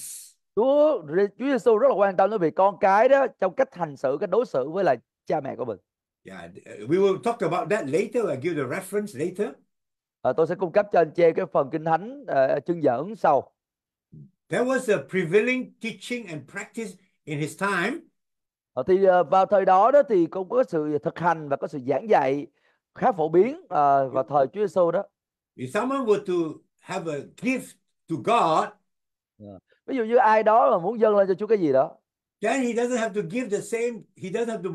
Chúa Chúa Giêsu rất là quan tâm đến việc con cái đó trong cách hành xử, cách đối xử với lại cha mẹ của mình. Yeah, uh, we will talk about that later. I give the reference later. À, tôi sẽ cung cấp cho anh chị cái phần kinh thánh uh, chương dẫn sau. There was a prevailing teaching and practice in his time. À, thì uh, vào thời đó đó thì cũng có sự thực hành và có sự giảng dạy khá phổ biến uh, vào thời Chúa Giêsu đó. If someone were to have a gift to God, yeah. Dạ. ví dụ như ai đó mà muốn dâng lên cho Chúa cái gì đó, then he doesn't have to give the same, he doesn't have to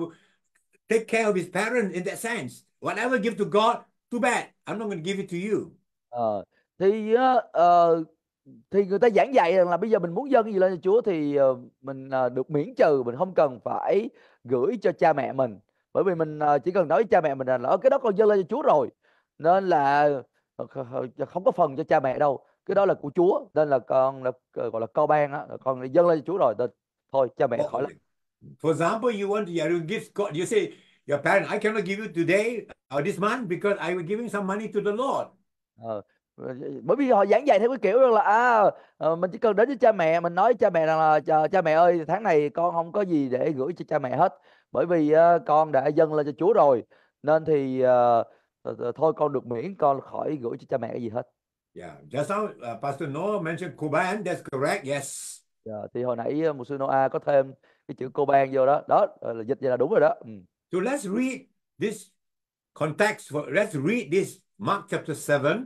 take care of his parents in that sense. Whatever give to God, too bad, I'm not going to give it to you. Uh, thì uh, thì người ta giảng dạy rằng là bây giờ mình muốn dâng gì lên cho Chúa thì uh, mình uh, được miễn trừ, mình không cần phải gửi cho cha mẹ mình bởi vì mình ờ, chỉ cần nói với cha mẹ mình là ở ờ, cái đó con dâng lên cho Chúa rồi nên là ờ, không có phần cho cha mẹ đâu cái đó là của Chúa nên là con là gọi là co ban á con dâng lên cho Chúa rồi nên thôi cha mẹ khỏi lắm For example, you want to give God, you say, your parent, I cannot give you today or uh, this month because I was giving some money to the Lord. bởi vì họ giảng dạy theo cái kiểu là à, mình chỉ cần đến với cha mẹ, mình nói với cha mẹ rằng là cha, cha mẹ ơi tháng này con không có gì để gửi cho cha mẹ hết bởi vì uh, con đã dâng lên cho Chúa rồi nên thì uh, thôi con được miễn con khỏi gửi cho cha mẹ cái gì hết. Yeah, just now uh, Pastor Noah mentioned Kuban, that's correct. Yes. Yeah, dạ, thì hồi nãy mục sư Noah có thêm cái chữ Kuban vô đó, đó là dịch vậy là đúng rồi đó. Ừ. So let's read this context for let's read this Mark chapter 7.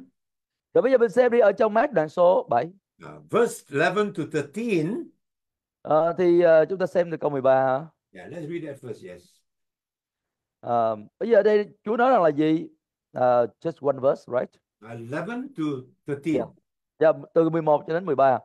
Rồi bây giờ mình xem đi ở trong Mark đoạn số 7. Uh, verse 11 to 13. Uh, thì uh, chúng ta xem được câu 13 hả? Yeah, let's read that first, yes. Uh, bây giờ đây Chúa nói rằng là gì? Uh, just one verse, right? 11 to 13. Yeah. Yeah, dạ, từ 11 cho đến 13.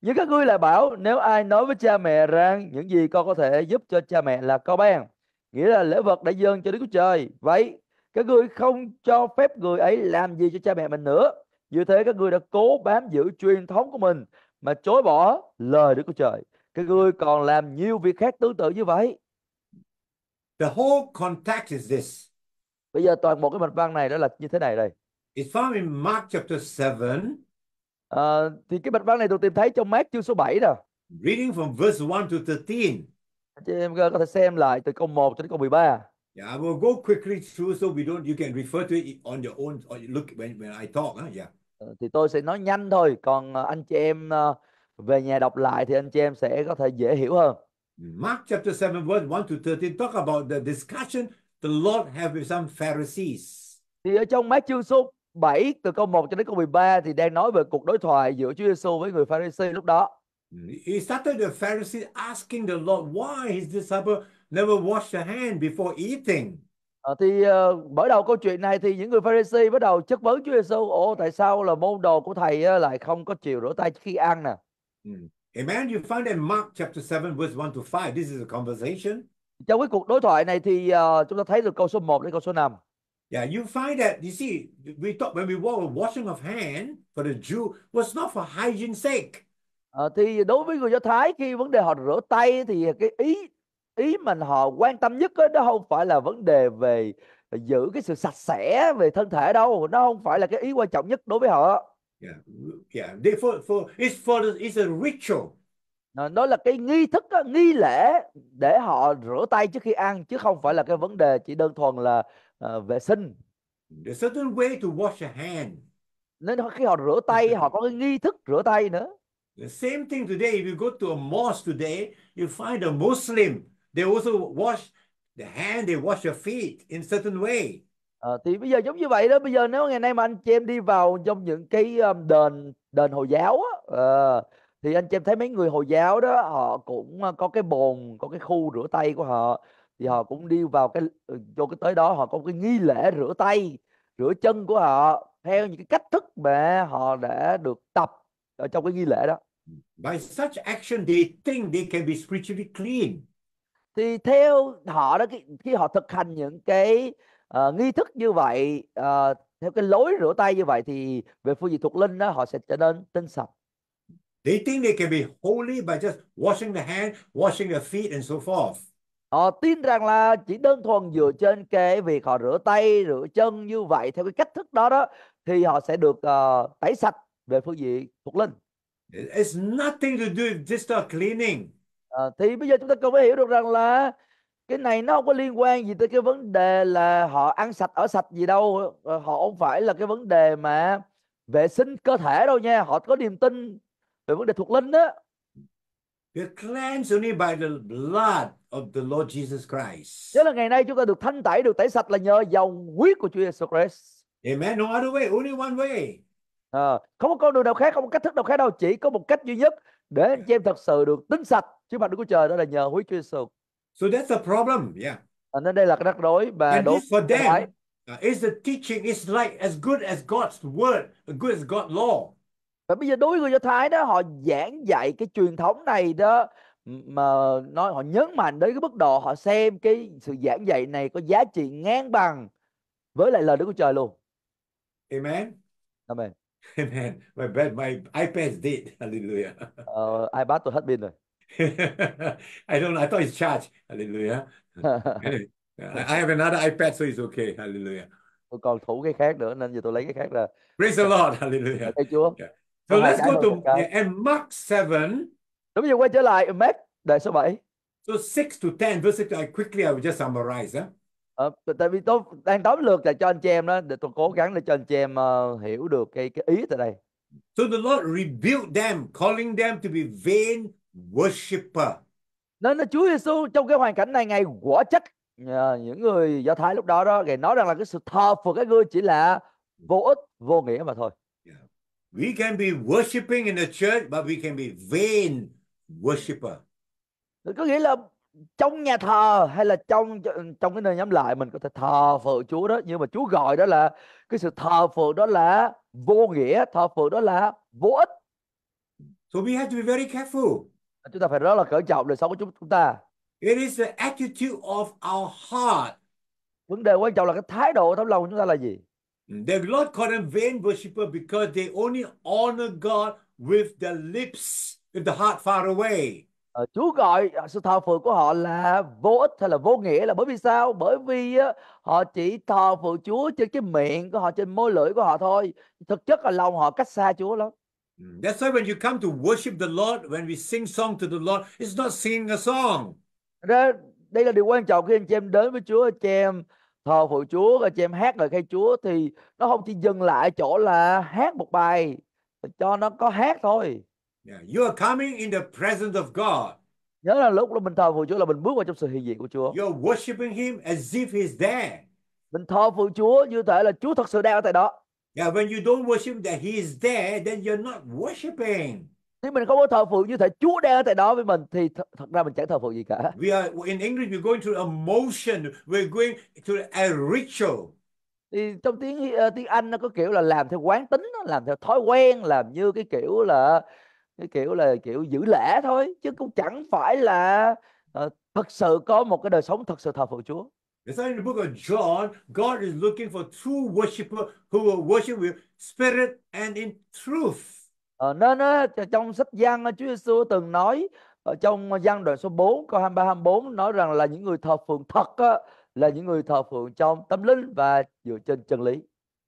Nhưng các ngươi lại bảo nếu ai nói với cha mẹ rằng những gì con có thể giúp cho cha mẹ là con ban, nghĩa là lễ vật đã dâng cho Đức Chúa Trời. Vậy các ngươi không cho phép người ấy làm gì cho cha mẹ mình nữa. Như thế các ngươi đã cố bám giữ truyền thống của mình mà chối bỏ lời Đức Chúa Trời. Các người còn làm nhiều việc khác tương tự như vậy. The whole context is this. Bây giờ toàn bộ cái mạch văn này đó là như thế này đây. It's found in Mark chapter 7. À, ờ, thì cái mạch văn này tôi tìm thấy trong Mark chương số 7 nè. Reading from verse 1 to 13. Chị em có thể xem lại từ câu 1 cho đến câu 13. Yeah, I will go quickly through so we don't you can refer to it on your own or look when when I talk, huh? Yeah. Ờ, thì tôi sẽ nói nhanh thôi, còn ờ, anh chị em uh, về nhà đọc lại thì anh chị em sẽ có thể dễ hiểu hơn. Mark chapter 7 verse 1 to 13 talk about the discussion the Lord have with some Pharisees. Thì ở trong Mark chương số 7 từ câu 1 cho đến câu 13 thì đang nói về cuộc đối thoại giữa Chúa Giêsu với người Pharisee lúc đó. He started the Pharisees asking the Lord why his disciple never wash their hand before eating. À, thì uh, bởi đầu câu chuyện này thì những người Pharisee bắt đầu chất vấn Chúa Giêsu, "Ồ tại sao là môn đồ của thầy lại không có chịu rửa tay trước khi ăn nè?" Mm. Amen. You find in Mark chapter 7 verse 1 to 5 this is a conversation. Trong cái cuộc đối thoại này thì uh, chúng ta thấy được câu số 1 đến câu số 5. Yeah, you find that you see we talk when we wore washing of hand for the Jew was not for hygiene sake. Uh, thì đối với người Do Thái khi vấn đề họ rửa tay thì cái ý ý mà họ quan tâm nhất đó, đó không phải là vấn đề về giữ cái sự sạch sẽ về thân thể đâu, nó không phải là cái ý quan trọng nhất đối với họ. Yeah, yeah. They for for it's for it's a ritual. Ờ, đó là cái nghi thức, đó, nghi lễ để họ rửa tay trước khi ăn chứ không phải là cái vấn đề chỉ đơn thuần là uh, vệ sinh. There's certain way to wash your hand. Nên khi họ rửa tay, họ có cái nghi thức rửa tay nữa. The same thing today, if you go to a mosque today, you find a Muslim, they also wash the hand, they wash your feet in certain way à, thì bây giờ giống như vậy đó bây giờ nếu ngày nay mà anh chị em đi vào trong những cái đền đền hồi giáo á, à, thì anh chị em thấy mấy người hồi giáo đó họ cũng có cái bồn có cái khu rửa tay của họ thì họ cũng đi vào cái cho ừ, cái tới đó họ có cái nghi lễ rửa tay rửa chân của họ theo những cái cách thức mà họ đã được tập ở trong cái nghi lễ đó by such action they think they can be spiritually clean thì theo họ đó khi, khi họ thực hành những cái uh, nghi thức như vậy uh, theo cái lối rửa tay như vậy thì về phương diện thuộc linh đó, họ sẽ trở nên tinh sạch. They think they can be holy by just washing the hand, washing the feet and so forth. Họ tin rằng là chỉ đơn thuần dựa trên cái việc họ rửa tay, rửa chân như vậy theo cái cách thức đó đó thì họ sẽ được uh, tẩy sạch về phương diện thuộc linh. It's nothing to do with just cleaning. Uh, thì bây giờ chúng ta cần phải hiểu được rằng là cái này nó không có liên quan gì tới cái vấn đề là họ ăn sạch ở sạch gì đâu ờ, họ không phải là cái vấn đề mà vệ sinh cơ thể đâu nha họ có niềm tin về vấn đề thuộc linh đó You're cleansed only by the blood of the Lord Jesus Christ. Chứ là ngày nay chúng ta được thanh tẩy, được tẩy sạch là nhờ dòng huyết của Chúa Jesus Christ. Amen. No other way, only one way. À, không có con đường nào khác, không có cách thức nào khác đâu, chỉ có một cách duy nhất để anh chị em thật sự được tính sạch trước mặt Đức Chúa Trời đó là nhờ huyết Chúa Jesus. So that's the problem, yeah. À, nên đây là cái rắc rối và And đố for them, Uh, is the teaching is like as good as God's word, as good as God's law. Và bây giờ đối với người Do Thái đó họ giảng dạy cái truyền thống này đó mà nói họ nhấn mạnh đến cái mức độ họ xem cái sự giảng dạy này có giá trị ngang bằng với lại lời Đức Chúa Trời luôn. Amen. Amen. (laughs) Amen. My bad, my iPad did, (laughs) Hallelujah. Uh, iPad tôi hết pin rồi. (laughs) I don't. I thought it's charged. Hallelujah. (laughs) anyway, I have another iPad, so it's okay. Hallelujah. Tôi còn thủ cái khác nữa nên giờ tôi lấy cái khác là. Praise the Lord. Hallelujah. Thầy Chúa. Yeah. So let's go to yeah, and Mark 7. Đúng giờ quay trở lại Mark đại số 7. So 6 to 10 verses I quickly I will just summarize. Huh? À, tại vì tôi đang tóm lược là cho anh chị em đó để tôi cố gắng để cho anh chị em uh, hiểu được cái cái ý tại đây. So the Lord rebuked them, calling them to be vain Worshipper. Nên là Chúa Giêsu trong cái hoàn cảnh này ngài quả trách à, những người Do Thái lúc đó đó ngài nói rằng là cái sự thờ phượng các ngươi chỉ là vô ích vô nghĩa mà thôi. Yeah. We can be worshipping in the church but we can be vain worshipper. Có nghĩa là trong nhà thờ hay là trong trong cái nơi nhóm lại mình có thể thờ phượng Chúa đó nhưng mà Chúa gọi đó là cái sự thờ phượng đó là vô nghĩa thờ phượng đó là vô ích. So we have to be very careful. Chúng ta phải rất là cẩn trọng đời sống của chúng ta. It is the attitude of our heart. Vấn đề quan trọng là cái thái độ tấm lòng của chúng ta là gì? The Lord called them vain worshipper because they only honor God with the lips, with the heart far away. Ờ, Chúa gọi sự thờ phượng của họ là vô ích hay là vô nghĩa là bởi vì sao? Bởi vì họ chỉ thờ phượng Chúa trên cái miệng của họ, trên môi lưỡi của họ thôi. Thực chất là lòng họ cách xa Chúa lắm. Mm. That's why when you come to worship the Lord, when we sing song to the Lord, it's not singing a song. Đó, đây là điều quan trọng khi anh chị em đến với Chúa, anh chị em thờ phụ Chúa, anh chị em hát lời khen Chúa thì nó không chỉ dừng lại chỗ là hát một bài cho nó có hát thôi. Yeah, you are coming in the presence of God. Nhớ là lúc là mình thờ phụ Chúa là mình bước vào trong sự hiện diện của Chúa. You are worshiping him as if he's there. Mình thờ phụ Chúa như thể là Chúa thật sự đang ở tại đó. Now, when you don't worship that He is there, then you're not worshiping. Nếu mình không có thờ phượng như thể Chúa đang ở tại đó với mình thì th thật ra mình chẳng thờ phượng gì cả. We are in English we're going through a motion, we're going through a ritual. Thì trong tiếng uh, tiếng Anh nó có kiểu là làm theo quán tính, làm theo thói quen, làm như cái kiểu là cái kiểu là kiểu giữ lễ thôi chứ cũng chẳng phải là uh, thật sự có một cái đời sống thật sự thờ phượng Chúa. It's not in the book of John. God is looking for true worshiper who will worship with spirit and in truth. Ờ, nó nó trong sách Giăng Chúa Giêsu từng nói ở ờ, trong Giăng đoạn số 4 câu 23 24 nói rằng là những người thờ phượng thật á, là những người thờ phượng trong tâm linh và dựa trên chân lý.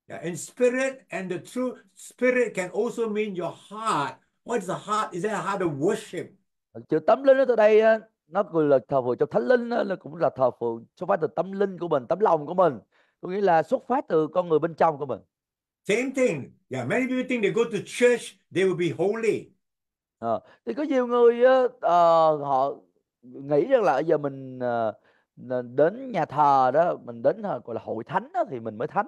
Yeah, in spirit and the true spirit can also mean your heart. What is the heart? Is that a heart of worship? Ờ, chữ tâm linh ở đây ờ, nó gọi là thờ phượng cho thánh linh đó, là cũng là thờ phượng xuất phát từ tâm linh của mình tấm lòng của mình có nghĩa là xuất phát từ con người bên trong của mình same thing yeah many people think they go to church they will be holy à, thì có nhiều người uh, họ nghĩ rằng là giờ mình uh, đến nhà thờ đó mình đến gọi là hội thánh đó, thì mình mới thánh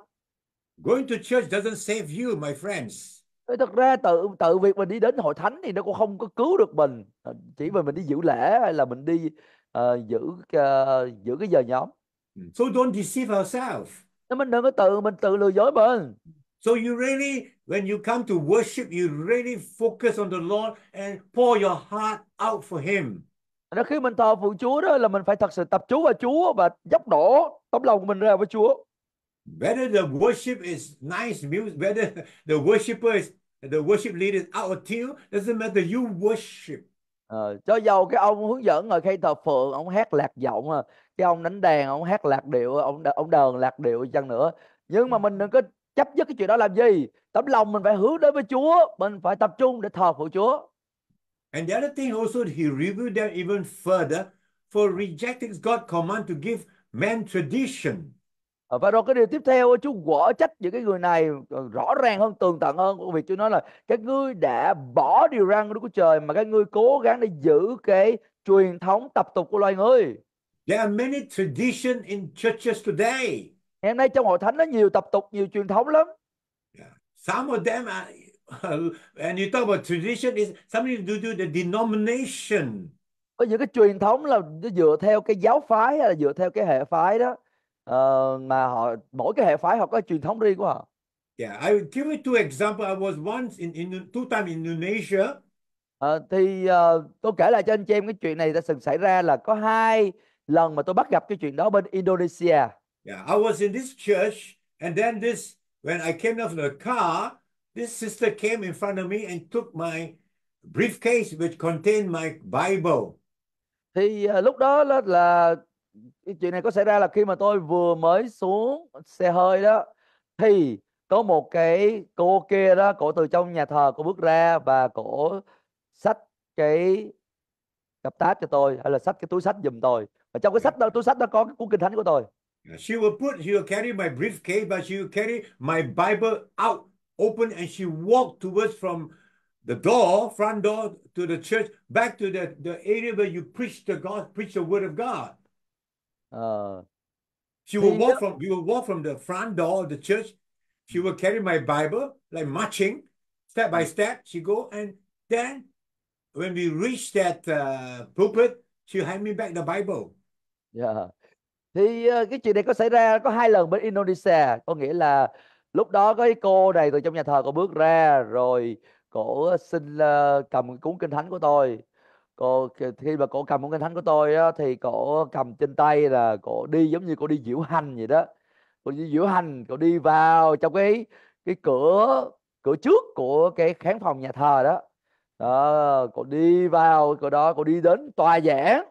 going to church doesn't save you my friends thật ra tự tự việc mình đi đến hội thánh thì nó cũng không có cứu được mình ờ, chỉ ừ. vì mình đi giữ lễ hay là mình đi uh, giữ uh, giữ cái giờ nhóm ừ. so don't deceive ourselves nên mình đừng có tự mình tự lừa dối mình so you really when you come to worship you really focus on the Lord and pour your heart out for him đó khi mình thờ phượng Chúa đó là mình phải thật sự tập chú vào Chúa và dốc đổ tấm lòng mình ra với Chúa whether the worship is nice music, whether (laughs) the worshiper is the worship leader is out of tune, doesn't matter. You worship. Ờ, cho dầu cái ông hướng dẫn ở khi thờ phượng ông hát lạc giọng à cái ông đánh đàn ông hát lạc điệu ông ông đờn lạc điệu chăng nữa nhưng mà ừ. mình đừng có chấp nhất cái chuyện đó làm gì tấm lòng mình phải hướng đến với Chúa mình phải tập trung để thờ phượng Chúa and the other thing also he revealed them even further for rejecting God's command to give man tradition và ờ, rồi cái điều tiếp theo chú gõ trách những cái người này ờ, rõ ràng hơn tường tận hơn của việc Chúa nói là các ngươi đã bỏ điều răn của Đức Chúa Trời mà các ngươi cố gắng để giữ cái truyền thống tập tục của loài người. There are many tradition in churches today. hôm nay trong hội thánh nó nhiều tập tục, nhiều truyền thống lắm. Yeah. Some of them are, (laughs) and you talk about tradition is something to do the denomination. Có những cái truyền thống là dựa theo cái giáo phái hay là dựa theo cái hệ phái đó ờ, mà họ mỗi cái hệ phái họ có truyền thống riêng của họ. Yeah, I will give you two example. I was once in, in two time in Indonesia. Ờ, thì uh, tôi kể lại cho anh chị em cái chuyện này đã từng xảy ra là có hai lần mà tôi bắt gặp cái chuyện đó bên Indonesia. Yeah, I was in this church and then this when I came out of the car, this sister came in front of me and took my briefcase which contained my Bible. Thì uh, lúc đó là, là chuyện này có xảy ra là khi mà tôi vừa mới xuống xe hơi đó thì có một cái cô kia đó cổ từ trong nhà thờ cô bước ra và cổ sách cái cặp táp cho tôi hay là sách cái túi sách giùm tôi và trong cái sách đó túi sách đó có cái cuốn kinh thánh của tôi she will put she will carry my briefcase but she will carry my bible out open and she walked towards from the door front door to the church back to the the area where you preach the god preach the word of god ờ She will walk from we will walk from the front door of the church. She will carry my Bible, like marching, step by ừ. step. She go and then when we reach that uh, pulpit, she hand me back the Bible. yeah. Dạ. thì uh, cái chuyện này có xảy ra có hai lần bên Indonesia có nghĩa là lúc đó có cái cô này từ trong nhà thờ cô bước ra rồi cổ xin uh, cầm cuốn kinh thánh của tôi cô khi mà cổ cầm một kinh thánh của tôi á, thì cổ cầm trên tay là cổ đi giống như cổ đi diễu hành vậy đó cổ đi diễu hành cổ đi vào trong cái cái cửa cửa trước của cái khán phòng nhà thờ đó đó cổ đi vào cổ đó cổ đi đến tòa giảng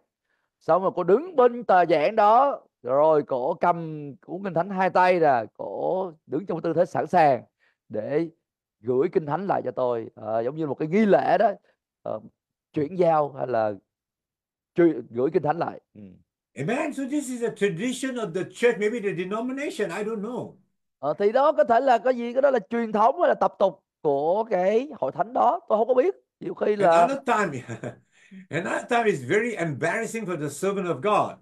xong rồi cổ đứng bên tòa giảng đó rồi cổ cầm cuốn kinh thánh hai tay là cổ đứng trong tư thế sẵn sàng để gửi kinh thánh lại cho tôi à, giống như một cái nghi lễ đó à, chuyển giao hay là gửi kinh thánh lại. Ừ. Amen. So this is a tradition of the church, maybe the denomination, I don't know. Ờ, thì đó có thể là cái gì cái đó là truyền thống hay là tập tục của cái hội thánh đó, tôi không có biết. Nhiều khi là Another time. (laughs) Another time is very embarrassing for the servant of God.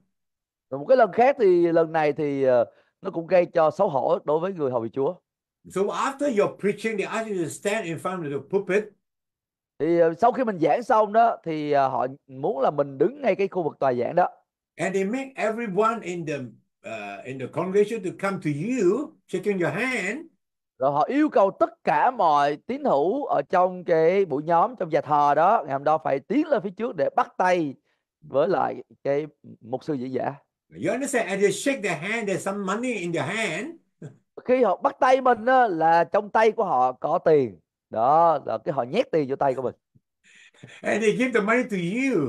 Rồi một cái lần khác thì lần này thì uh, nó cũng gây cho xấu hổ đối với người hầu vị Chúa. So after your preaching, they ask you to stand in front of the pulpit. Thì, ờ, sau khi mình giảng xong đó thì, ờ, họ muốn là mình đứng ngay cái khu vực tòa giảng đó. And they make everyone in the uh, in the congregation to come to you, shaking your hand. Rồi họ yêu cầu tất cả mọi tín hữu ở trong cái buổi nhóm trong nhà thờ đó ngày hôm đó phải tiến lên phía trước để bắt tay với lại cái mục sư diễn giả. You understand? And they shake their hand. There's some money in their hand. Khi họ bắt tay mình á, là trong tay của họ có tiền đó là cái họ nhét tiền vô tay của mình (laughs) and they give the money to you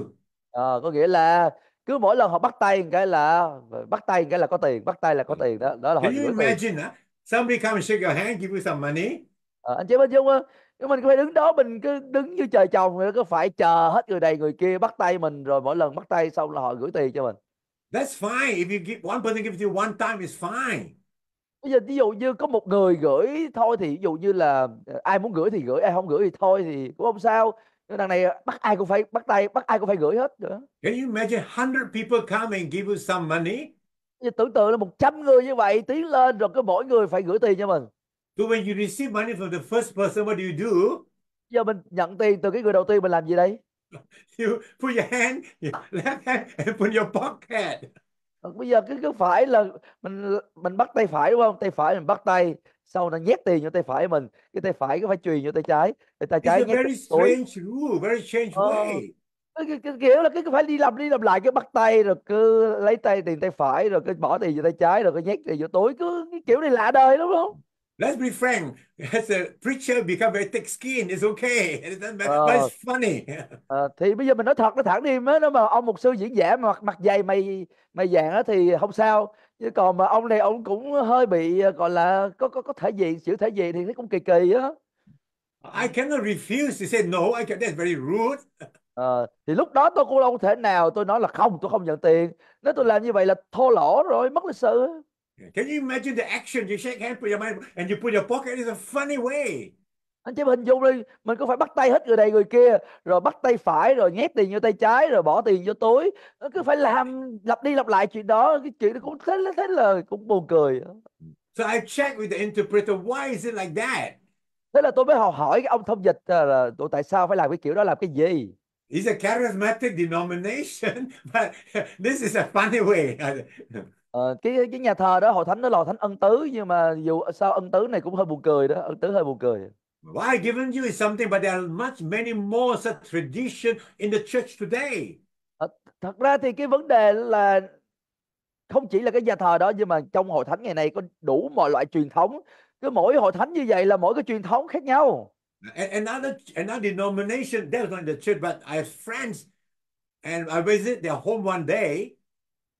à, có nghĩa là cứ mỗi lần họ bắt tay cái là bắt tay cái là có tiền bắt tay là có tiền đó đó là Can họ you imagine that? somebody come and shake your hand give you some money à, anh chị bên dung nhưng mình cứ phải đứng đó mình cứ đứng như trời trồng cứ phải chờ hết người này người kia bắt tay mình rồi mỗi lần bắt tay xong là họ gửi tiền cho mình that's fine if you give one person gives you one time it's fine bây giờ ví dụ như có một người gửi thôi thì ví dụ như là ờ, ai muốn gửi thì gửi ai không gửi thì thôi thì cũng không sao nhưng đằng này ờ, bắt ai cũng phải bắt tay bắt ai cũng phải gửi hết nữa can you imagine hundred people come and give you some money giờ tưởng tượng là 100 người như vậy tiến lên rồi cứ mỗi người phải gửi tiền cho mình so when you receive money from the first person what do you do giờ mình nhận tiền từ cái người đầu tiên mình làm gì đây (laughs) you put your hand your left hand and put your pocket Ờ, bây giờ cứ cứ phải là mình mình bắt tay phải đúng không tay phải mình bắt tay sau nó nhét tiền vô tay phải mình cái tay phải cứ phải truyền vô tay trái tay tay trái nhét very strange rule very strange ờ. way ờ, cái, cái, kiểu là cứ phải đi làm đi làm lại cái bắt tay rồi cứ lấy tay tiền tay phải rồi cứ bỏ tiền vô tay trái rồi cứ nhét tiền vô túi cứ cái kiểu này lạ đời đúng không Let's be frank. (laughs) As a preacher become very thick-skinned, it's okay. It doesn't matter, uh, but it's funny. uh, (laughs) thì bây giờ mình nói thật, nói thẳng đi. Nếu mà ông mục sư diễn giả mà mặt, mặt dày mày mày vàng á thì không sao. Chứ còn mà ông này ông cũng hơi bị ờ, gọi là có có có thể diện, chịu thể gì thì thấy cũng kỳ kỳ á. I cannot refuse to say no. I can, that's very rude. (laughs) Ờ, thì lúc đó tôi cũng không thể nào tôi nói là không tôi không nhận tiền nếu tôi làm như vậy là thô lỗ rồi mất lịch sự Can you imagine the action? You shake hands, put your mind, and you put your pocket. It's a funny way. Anh chị hình dung đi, mình có phải bắt tay hết người này người kia, rồi bắt tay phải, rồi nhét tiền vô tay trái, rồi bỏ tiền vô túi. Nó Cứ phải làm lặp đi lặp lại chuyện đó, cái chuyện đó cũng thế, thế là cũng buồn cười. So I check with the interpreter, why is it like that? Thế là tôi mới học hỏi cái ông thông dịch à, là tôi tại sao phải làm cái kiểu đó làm cái gì? It's a charismatic denomination, (laughs) but this is a funny way. (laughs) Ờ, cái cái nhà thờ đó hội thánh nó lò thánh ân tứ nhưng mà dù sao ân tứ này cũng hơi buồn cười đó ân tứ hơi buồn cười Well, I given you something, but there are much many more such tradition in the church today. Ờ, thật ra thì cái vấn đề là không chỉ là cái nhà thờ đó nhưng mà trong hội thánh ngày nay có đủ mọi loại truyền thống. Cứ mỗi hội thánh như vậy là mỗi cái truyền thống khác nhau. another another denomination, that not in the church, but I have friends and I visit their home one day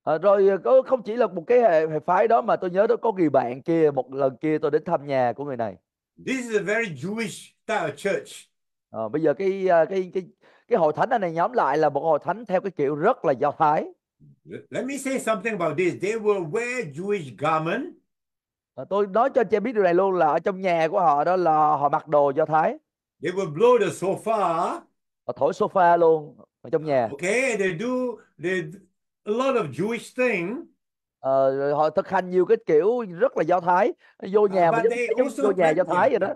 à, rồi ờ, có không chỉ là một cái hệ, hệ phái đó mà tôi nhớ đó có người bạn kia một lần kia tôi đến thăm nhà của người này This is a very Jewish style church. À, bây giờ cái cái cái cái hội thánh này nhóm lại là một hội thánh theo cái kiểu rất là do thái. Let me say something about this. They will wear Jewish garment. À, tôi nói cho anh chị biết điều này luôn là ở trong nhà của họ đó là họ mặc đồ do thái. They will blow the sofa. Họ thổi sofa luôn ở trong nhà. Okay, they do they a lot of Jewish thing. Ờ, họ thực hành nhiều cái kiểu rất là do thái vô nhà uh, mà giống, giống vô nhà do thái vậy đó.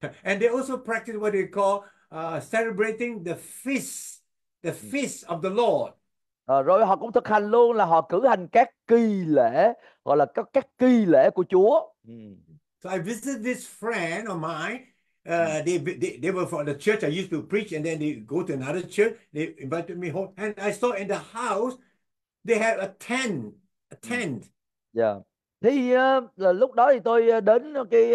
(laughs) And they also practice what they call uh, celebrating the feast, the feast of the Lord. Ờ, rồi họ cũng thực hành luôn là họ cử hành các kỳ lễ gọi là các các kỳ lễ của Chúa. So I visited this friend of mine Uh, they, they, they were from the church I used to preach, and then they go to another church. They invited me home, and I saw in the house they had a tent a tent yeah dạ. thế thì uh, là lúc đó thì tôi ờ, đến cái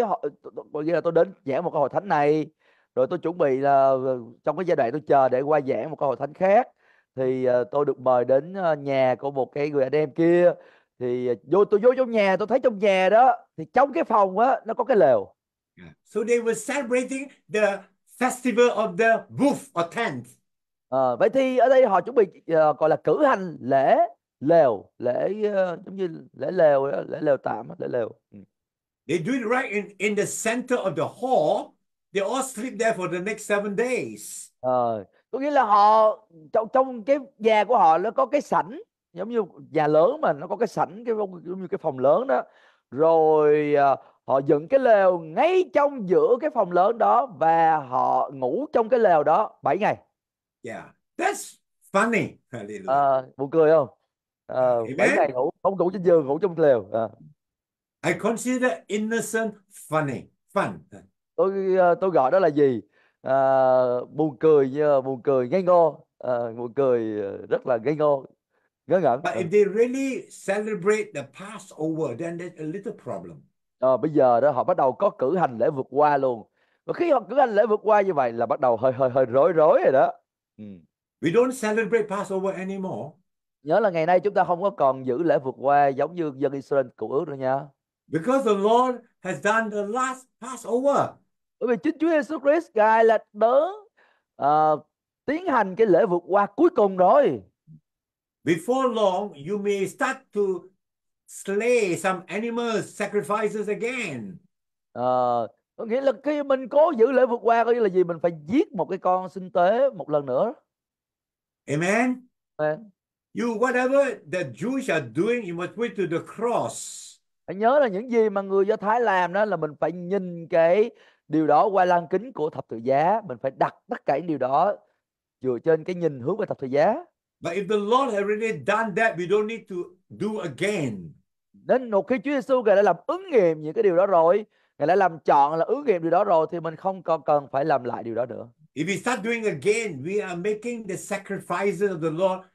hội nghĩa là tôi đến giảng một cái hội thánh này rồi tôi chuẩn bị là ờ, trong cái giai đoạn tôi chờ để qua giảng một cái hội thánh khác thì uh, tôi được mời đến nhà của một cái người anh em kia thì vô tôi vô trong nhà tôi thấy trong nhà đó thì trong cái phòng á nó có cái lều so they were celebrating the festival of the roof or tent à, vậy thì ở đây họ chuẩn bị uh, gọi là cử hành lễ lều lễ uh, giống như lễ lều lễ lều tạm lễ lều ừ. they do it right in in the center of the hall they all sleep there for the next seven days à, có nghĩa là họ trong trong cái nhà của họ nó có cái sảnh giống như nhà lớn mà nó có cái sảnh cái giống như cái phòng lớn đó rồi uh, họ dựng cái lều ngay trong giữa cái phòng lớn đó và họ ngủ trong cái lều đó 7 ngày Yeah, that's funny. Hallelujah. À, buồn cười không? À, bảy ngày ngủ không ngủ trên giường ngủ trong lều. À. I consider innocent funny, fun. Tôi ờ, tôi gọi đó là gì? À, buồn cười như buồn cười ngây ngô, à, buồn cười ờ, rất là ngây ngô. Ngớ ngẩn. But ừ. if they really celebrate the Passover, then there's a little problem. À, bây giờ đó họ bắt đầu có cử hành lễ vượt qua luôn. Và khi họ cử hành lễ vượt qua như vậy là bắt đầu hơi hơi hơi rối rối rồi đó. Ừ. We don't celebrate Passover anymore. Nhớ là ngày nay chúng ta không có còn giữ lễ vượt qua giống như dân Israel cựu ước nữa nha. Because the Lord has done the last Passover. Bởi vì chính Chúa Jesus Christ Ngài là đấng uh, tiến hành cái lễ vượt qua cuối cùng rồi. Before long, you may start to slay some animals, sacrifices again. Uh, có nghĩa là khi mình cố giữ lễ vượt qua có nghĩa là gì mình phải giết một cái con sinh tế một lần nữa amen, amen. You whatever the Jews are doing, you must wait to the cross. Hãy nhớ là những gì mà người Do Thái làm đó là mình phải nhìn cái điều đó qua lăng kính của thập tự giá, mình phải đặt tất cả những điều đó dựa trên cái nhìn hướng về thập tự giá. But if the Lord had already done that, we don't need to do again. Nên một khi Chúa Giêsu ngài đã làm ứng nghiệm những cái điều đó rồi, Ngài đã làm chọn là ứng nghiệm điều đó rồi thì mình không còn cần phải làm lại điều đó nữa. If we start doing again, we are making the sacrifices of the Lord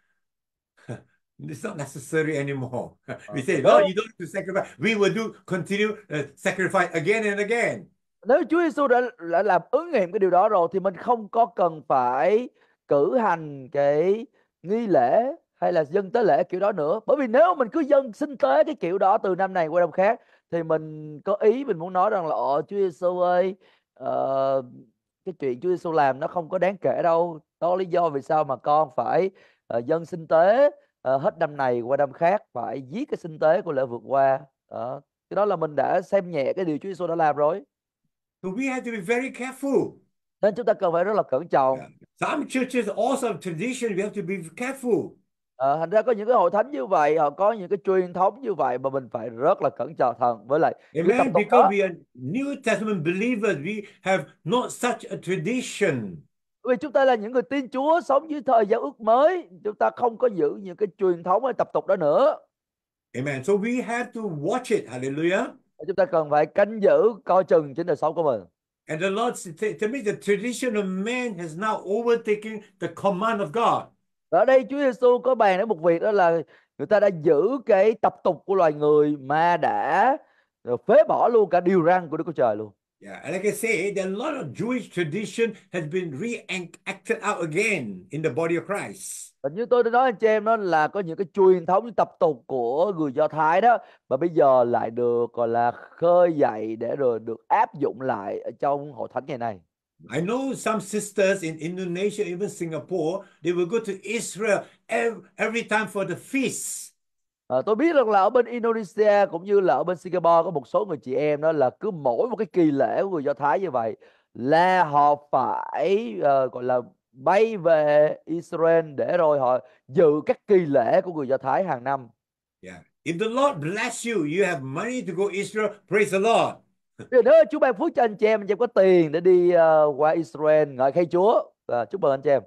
(laughs) It's not necessary anymore. (laughs) We say, no, you don't have to sacrifice. We will do continue uh, sacrifice again and again. Nếu Chúa Giêsu đã, đã làm ứng nghiệm cái điều đó rồi thì mình không có cần phải cử hành cái nghi lễ hay là dân tế lễ kiểu đó nữa. Bởi vì nếu mình cứ dân sinh tế cái kiểu đó từ năm này qua năm khác thì mình có ý mình muốn nói rằng là ờ Chúa Giêsu ơi uh, cái chuyện Chúa Giêsu làm nó không có đáng kể đâu đó lý do vì sao mà con phải uh, dân sinh tế uh, hết năm này qua năm khác phải giết cái sinh tế của lễ vượt qua uh, cái đó là mình đã xem nhẹ cái điều Chúa Giêsu đã làm rồi so we have to be very careful nên chúng ta cần phải rất là cẩn trọng yeah. some churches also have tradition we have to be careful Ờ, thành ra có những cái hội thánh như vậy, họ có những cái truyền thống như vậy mà mình phải rất là cẩn trọng thần với lại cái tâm Amen. Because đó. we are New Testament believers, we have not such a tradition. Vì chúng ta là những người tin Chúa sống dưới thời giao ước mới, chúng ta không có giữ những cái truyền thống hay tập tục đó nữa. Amen. So we have to watch it. Hallelujah. Chúng ta cần phải canh giữ, coi chừng trên đời sống của mình. And the Lord said to me, the tradition of man has now overtaken the command of God ở đây Chúa Giêsu có bàn đến một việc đó là người ta đã giữ cái tập tục của loài người mà đã ờ, phế bỏ luôn cả điều răn của Đức Chúa Trời luôn. Yeah, and like I said, a lot of Jewish tradition has been reenacted out again in the body of Christ. Và như tôi đã nói anh chị em đó là có những cái truyền thống những tập tục của người Do Thái đó mà bây giờ lại được gọi là khơi dậy để rồi được áp dụng lại ở trong hội thánh ngày nay. I know some sisters in Indonesia, even Singapore, they will go to Israel every, time for the feast. À, tôi biết rằng là ở bên Indonesia cũng như là ở bên Singapore có một số người chị em đó là cứ mỗi một cái kỳ lễ của người Do Thái như vậy là họ phải uh, gọi là bay về Israel để rồi họ dự các kỳ lễ của người Do Thái hàng năm. Yeah. If the Lord bless you, you have money to go Israel, praise the Lord. Bây giờ chú ban phước cho anh chị em, anh chị em có tiền để đi uh, qua Israel ngợi khen Chúa. À, chúc mừng anh chị em.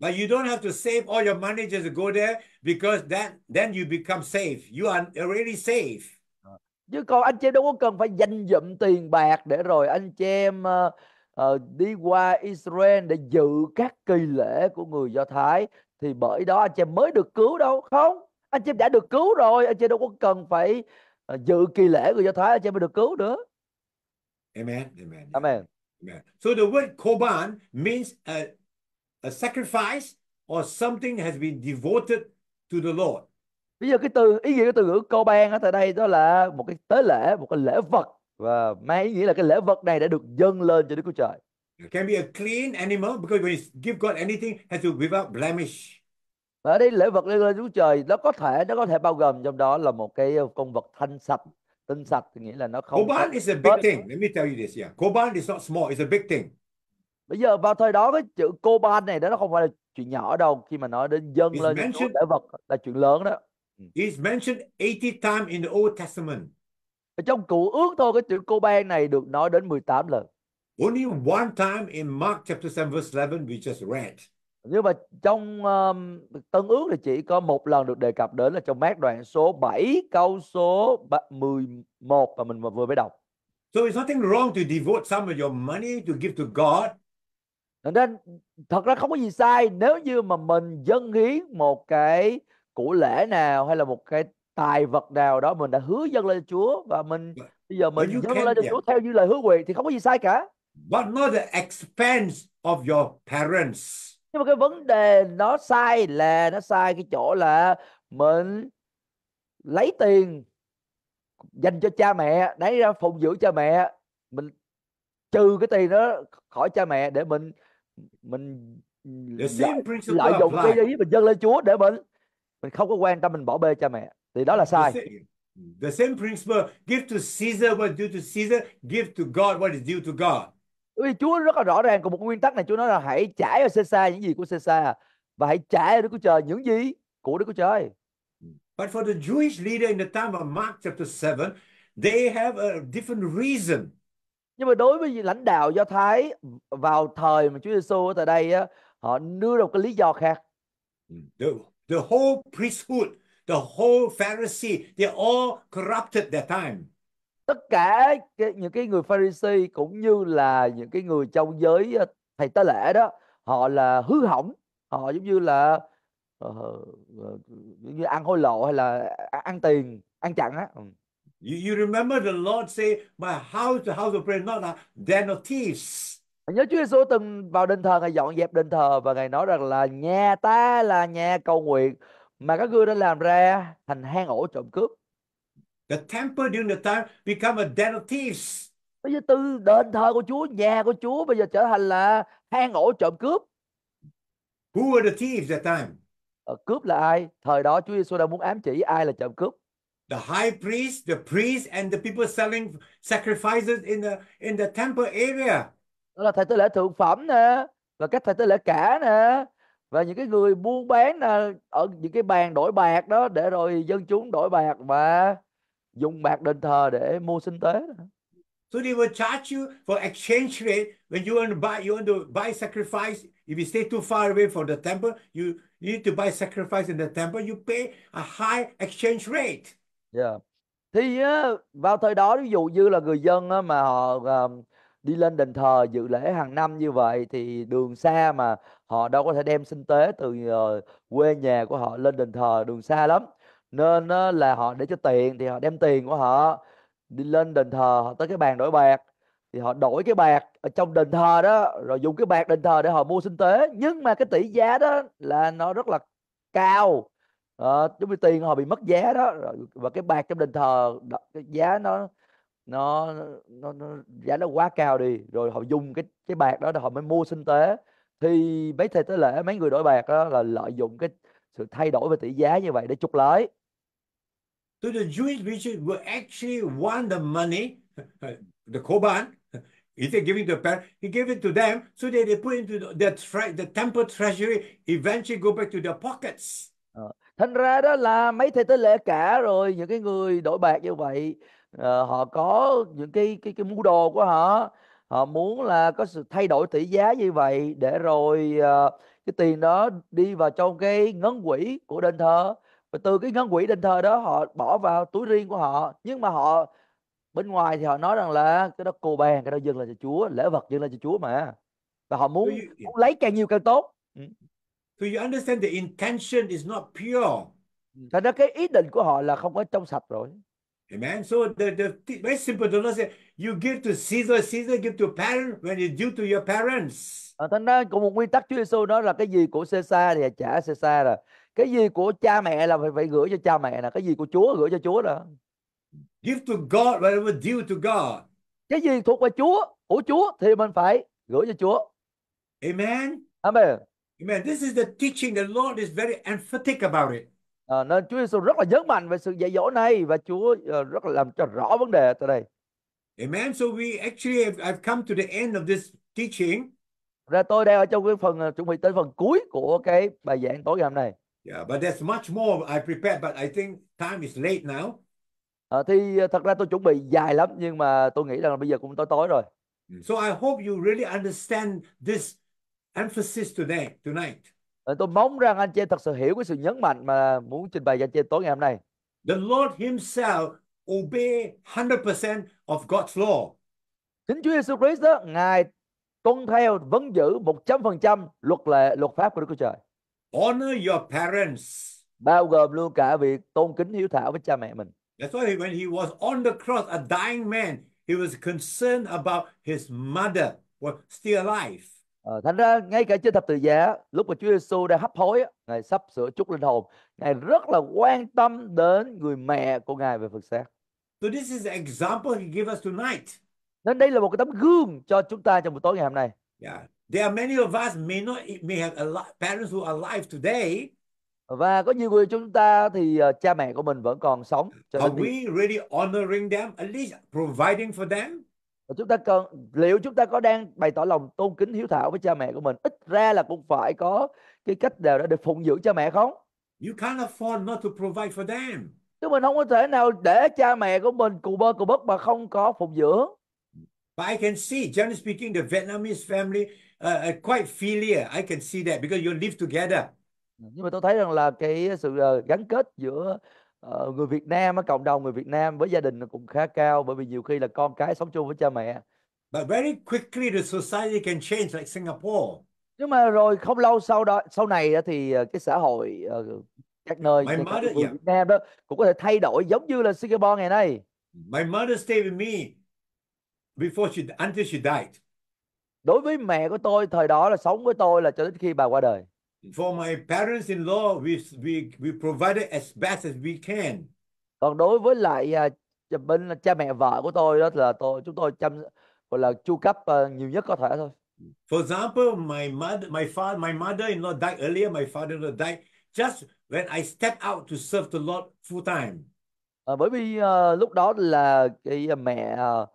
But you don't have to save all your money just to go there because then then you become safe. You are already safe. Ờ, chứ còn anh chị em đâu có cần phải dành dụm tiền bạc để rồi anh chị em uh, uh, đi qua Israel để dự các kỳ lễ của người Do Thái thì bởi đó anh chị em mới được cứu đâu không? Anh chị em đã được cứu rồi, anh chị em đâu có cần phải uh, dự kỳ lễ người Do Thái anh chị em mới được cứu nữa. Amen. Amen. Amen. Amen. So the word korban means a, a sacrifice or something has been devoted to the Lord. Bây giờ cái từ ý nghĩa cái từ ngữ korban ở tại đây đó là một cái tế lễ, một cái lễ vật và mang ý nghĩa là cái lễ vật này đã được dâng lên cho Đức Chúa Trời. It can be a clean animal because when you give God anything has to be without blemish. Và ở đây lễ vật lên Đức Chúa Trời nó có thể nó có thể bao gồm trong đó là một cái con vật thanh sạch Tinh sạch thì nghĩa là nó không Coban is a big thing. Let me tell you this. Yeah. Coban is not small, it's a big thing. Bây giờ vào thời đó cái chữ Coban này đó nó không phải là chuyện nhỏ đâu khi mà nói đến dân lên mentioned, để vật là chuyện lớn đó. Ừ. It's mentioned 80 times in the Old Testament. Ở trong cựu ước thôi cái chữ Coban này được nói đến 18 lần. Only one time in Mark chapter 7 verse 11 we just read nhưng mà trong um, Tân Ước thì chỉ có một lần được đề cập đến là trong mát đoạn số 7 câu số 11 mà mình vừa mới đọc. So it's nothing wrong to devote some of your money to give to God. Nên thật ra không có gì sai nếu như mà mình dâng hiến một cái của lễ nào hay là một cái tài vật nào đó mình đã hứa dâng lên Chúa và mình but, bây giờ mình dâng lên cho Chúa theo như lời hứa quyền thì không có gì sai cả. But not the expense of your parents nhưng mà cái vấn đề nó sai là nó sai cái chỗ là mình lấy tiền dành cho cha mẹ đấy ra phụng dưỡng cha mẹ mình trừ cái tiền đó khỏi cha mẹ để mình mình lợi, dụng cái ý mình dâng lên Chúa để mình mình không có quan tâm mình bỏ bê cha mẹ thì đó là sai The same principle, give to Caesar what is due to Caesar, give to God what is due to God vì Chúa rất là rõ ràng cùng một nguyên tắc này Chúa nói là hãy trả cho Caesar những gì của Caesar và hãy trả cho Đức Chúa Trời những gì của Đức Chúa Trời. Ừ. But for the Jewish leader in the time of Mark chapter 7, they have a different reason. Nhưng mà đối với lãnh đạo Do Thái vào thời mà Chúa Giêsu ở tại đây á, họ đưa ra một cái lý do khác. Ừ. The, the whole priesthood, the whole Pharisee, they all corrupted that time tất cả cái, những cái người Pharisee cũng như là những cái người trong giới ờ, thầy tế lễ đó họ là hư hỏng họ giống như là uh, như ăn hối lộ hay là ăn tiền ăn chặn á ừ. You, you remember the Lord say, my house, the house of prayer, not a den of thieves. Nhớ Chúa Giêsu từng vào đền thờ ngài dọn dẹp đền thờ và ngài nói rằng là nhà ta là nhà cầu nguyện mà các ngươi đã làm ra thành hang ổ trộm cướp. The temple during the time become a den of thieves. Bây giờ từ đền thờ của Chúa, nhà của Chúa bây giờ trở thành là hang ổ trộm cướp. Who were the thieves at that time? Ở ờ, cướp là ai? Thời đó Chúa Giêsu đang muốn ám chỉ ai là trộm cướp. The high priest, the priest and the people selling sacrifices in the in the temple area. Đó là thầy tế lễ thượng phẩm nè, và các thầy tế lễ cả nè, và những cái người buôn bán à, ở những cái bàn đổi bạc đó để rồi dân chúng đổi bạc và dùng bạc đền thờ để mua sinh tế So they will charge you for exchange rate when you want to buy you want to buy sacrifice. If you stay too far away from the temple, you, need to buy sacrifice in the temple. You pay a high exchange rate. Yeah. Dạ. Thì vào thời đó ví dụ như là người dân mà họ à, đi lên đền thờ dự lễ hàng năm như vậy thì đường xa mà họ đâu có thể đem sinh tế từ ờ, quê nhà của họ lên đền thờ đường xa lắm nên là họ để cho tiền thì họ đem tiền của họ đi lên đền thờ họ tới cái bàn đổi bạc thì họ đổi cái bạc ở trong đền thờ đó rồi dùng cái bạc đền thờ để họ mua sinh tế nhưng mà cái tỷ giá đó là nó rất là cao à, giống như tiền họ bị mất giá đó rồi, và cái bạc trong đền thờ đó, cái giá nó nó, nó nó giá nó quá cao đi rồi họ dùng cái cái bạc đó để họ mới mua sinh tế thì mấy thầy tế lễ mấy người đổi bạc đó là lợi dụng cái sự thay đổi về tỷ giá như vậy để trục lợi to the Jewish bishop who actually won the money, the Koban, instead of giving to the parents, he gave it to them so that they put into the, the, the temple treasury, eventually go back to their pockets. Ờ, thành ra đó là mấy thầy tế lễ cả rồi những cái người đổi bạc như vậy uh, họ có những cái cái cái mưu đồ của họ họ muốn là có sự thay đổi tỷ giá như vậy để rồi uh, cái tiền đó đi vào trong cái ngân quỹ của đền thờ và từ cái ngân quỹ đền thờ đó họ bỏ vào túi riêng của họ nhưng mà họ bên ngoài thì họ nói rằng là cái đó cô bàn cái đó dâng là cho Chúa lễ vật dâng là cho Chúa mà và họ muốn, so you, muốn lấy càng nhiều càng tốt ừ. so you understand the intention is not pure thành ra cái ý định của họ là không có trong sạch rồi Amen. So the, the very simple, the Lord said, you give to Caesar, Caesar give to parent when it's due to your parents. À, thành ra cũng một nguyên tắc Chúa Giêsu đó là cái gì của Caesar thì trả Caesar rồi cái gì của cha mẹ là phải phải gửi cho cha mẹ là cái gì của Chúa gửi cho Chúa đó give to God whatever due to God cái gì thuộc về Chúa của Chúa thì mình phải gửi cho Chúa amen amen amen this is the teaching the Lord is very emphatic about it à, nên Chúa Giêsu rất là nhấn mạnh về sự dạy dỗ này và Chúa ờ, rất là làm cho rõ vấn đề tại đây amen so we actually have, I've come to the end of this teaching ra tôi đang ở trong cái phần ờ, chuẩn bị tới phần cuối của cái bài giảng tối ngày hôm nay Yeah, but there's much more I prepared, but I think time is late now. À, thì à, thật ra tôi chuẩn bị dài lắm nhưng mà tôi nghĩ rằng bây giờ cũng tối tối rồi. Mm. So I hope you really understand this emphasis today, tonight. À, tôi mong rằng anh chị thật sự hiểu cái sự nhấn mạnh mà muốn trình bày cho anh chị tối ngày hôm nay. The Lord himself obey 100% of God's law. Chính Chúa Jesus Christ đó, ngài tuân theo vấn giữ 100% luật lệ luật pháp của Đức Chúa Trời honor your parents bao gồm luôn cả việc tôn kính hiếu thảo với cha mẹ mình that's why when he was on the cross a dying man he was concerned about his mother was still alive Ờ, thành ra ngay cả trên thập tự giá lúc mà Chúa Giêsu đang hấp hối ngài sắp sửa chút linh hồn ngài rất là quan tâm đến người mẹ của ngài về Phật xác. So this is the example he gave us tonight. Nên đây là một cái tấm gương cho chúng ta trong buổi tối ngày hôm nay. Yeah. There are many of us may not may have alive, parents who are alive today. Và có nhiều người chúng ta thì uh, cha mẹ của mình vẫn còn sống. Cho are we really honoring them, at least providing for them? chúng ta cần liệu chúng ta có đang bày tỏ lòng tôn kính hiếu thảo với cha mẹ của mình? Ít ra là cũng phải có cái cách nào đó để phụng dưỡng cha mẹ không? You can't afford not to provide for them. Chúng mình không có thể nào để cha mẹ của mình cù bơ cù bất mà không có phụng dưỡng. But I can see, generally speaking, the Vietnamese family uh, are uh, quite filial. I can see that because you live together. Ừ, nhưng mà tôi thấy rằng là cái sự ờ, gắn kết giữa uh, người Việt Nam, cộng đồng người Việt Nam với gia đình cũng khá cao bởi vì nhiều khi là con cái sống chung với cha mẹ. But very quickly the society can change like Singapore. Nhưng mà rồi không lâu sau đó sau này thì ờ, cái xã hội các nơi My mother, yeah. Việt Nam đó cũng có thể thay đổi giống như là Singapore ngày nay. My mother stayed with me before she until she died. Đối với mẹ của tôi thời đó là sống với tôi là cho đến khi bà qua đời. For my parents-in-law, we we we provided as best as we can. Còn đối với lại uh, bên cha mẹ vợ của tôi đó là tôi chúng tôi chăm gọi là chu cấp uh, nhiều nhất có thể thôi. For example, my mother, my father, my mother-in-law died earlier. My father-in-law died just when I stepped out to serve the Lord full time. À, bởi vì uh, lúc đó là cái mẹ uh,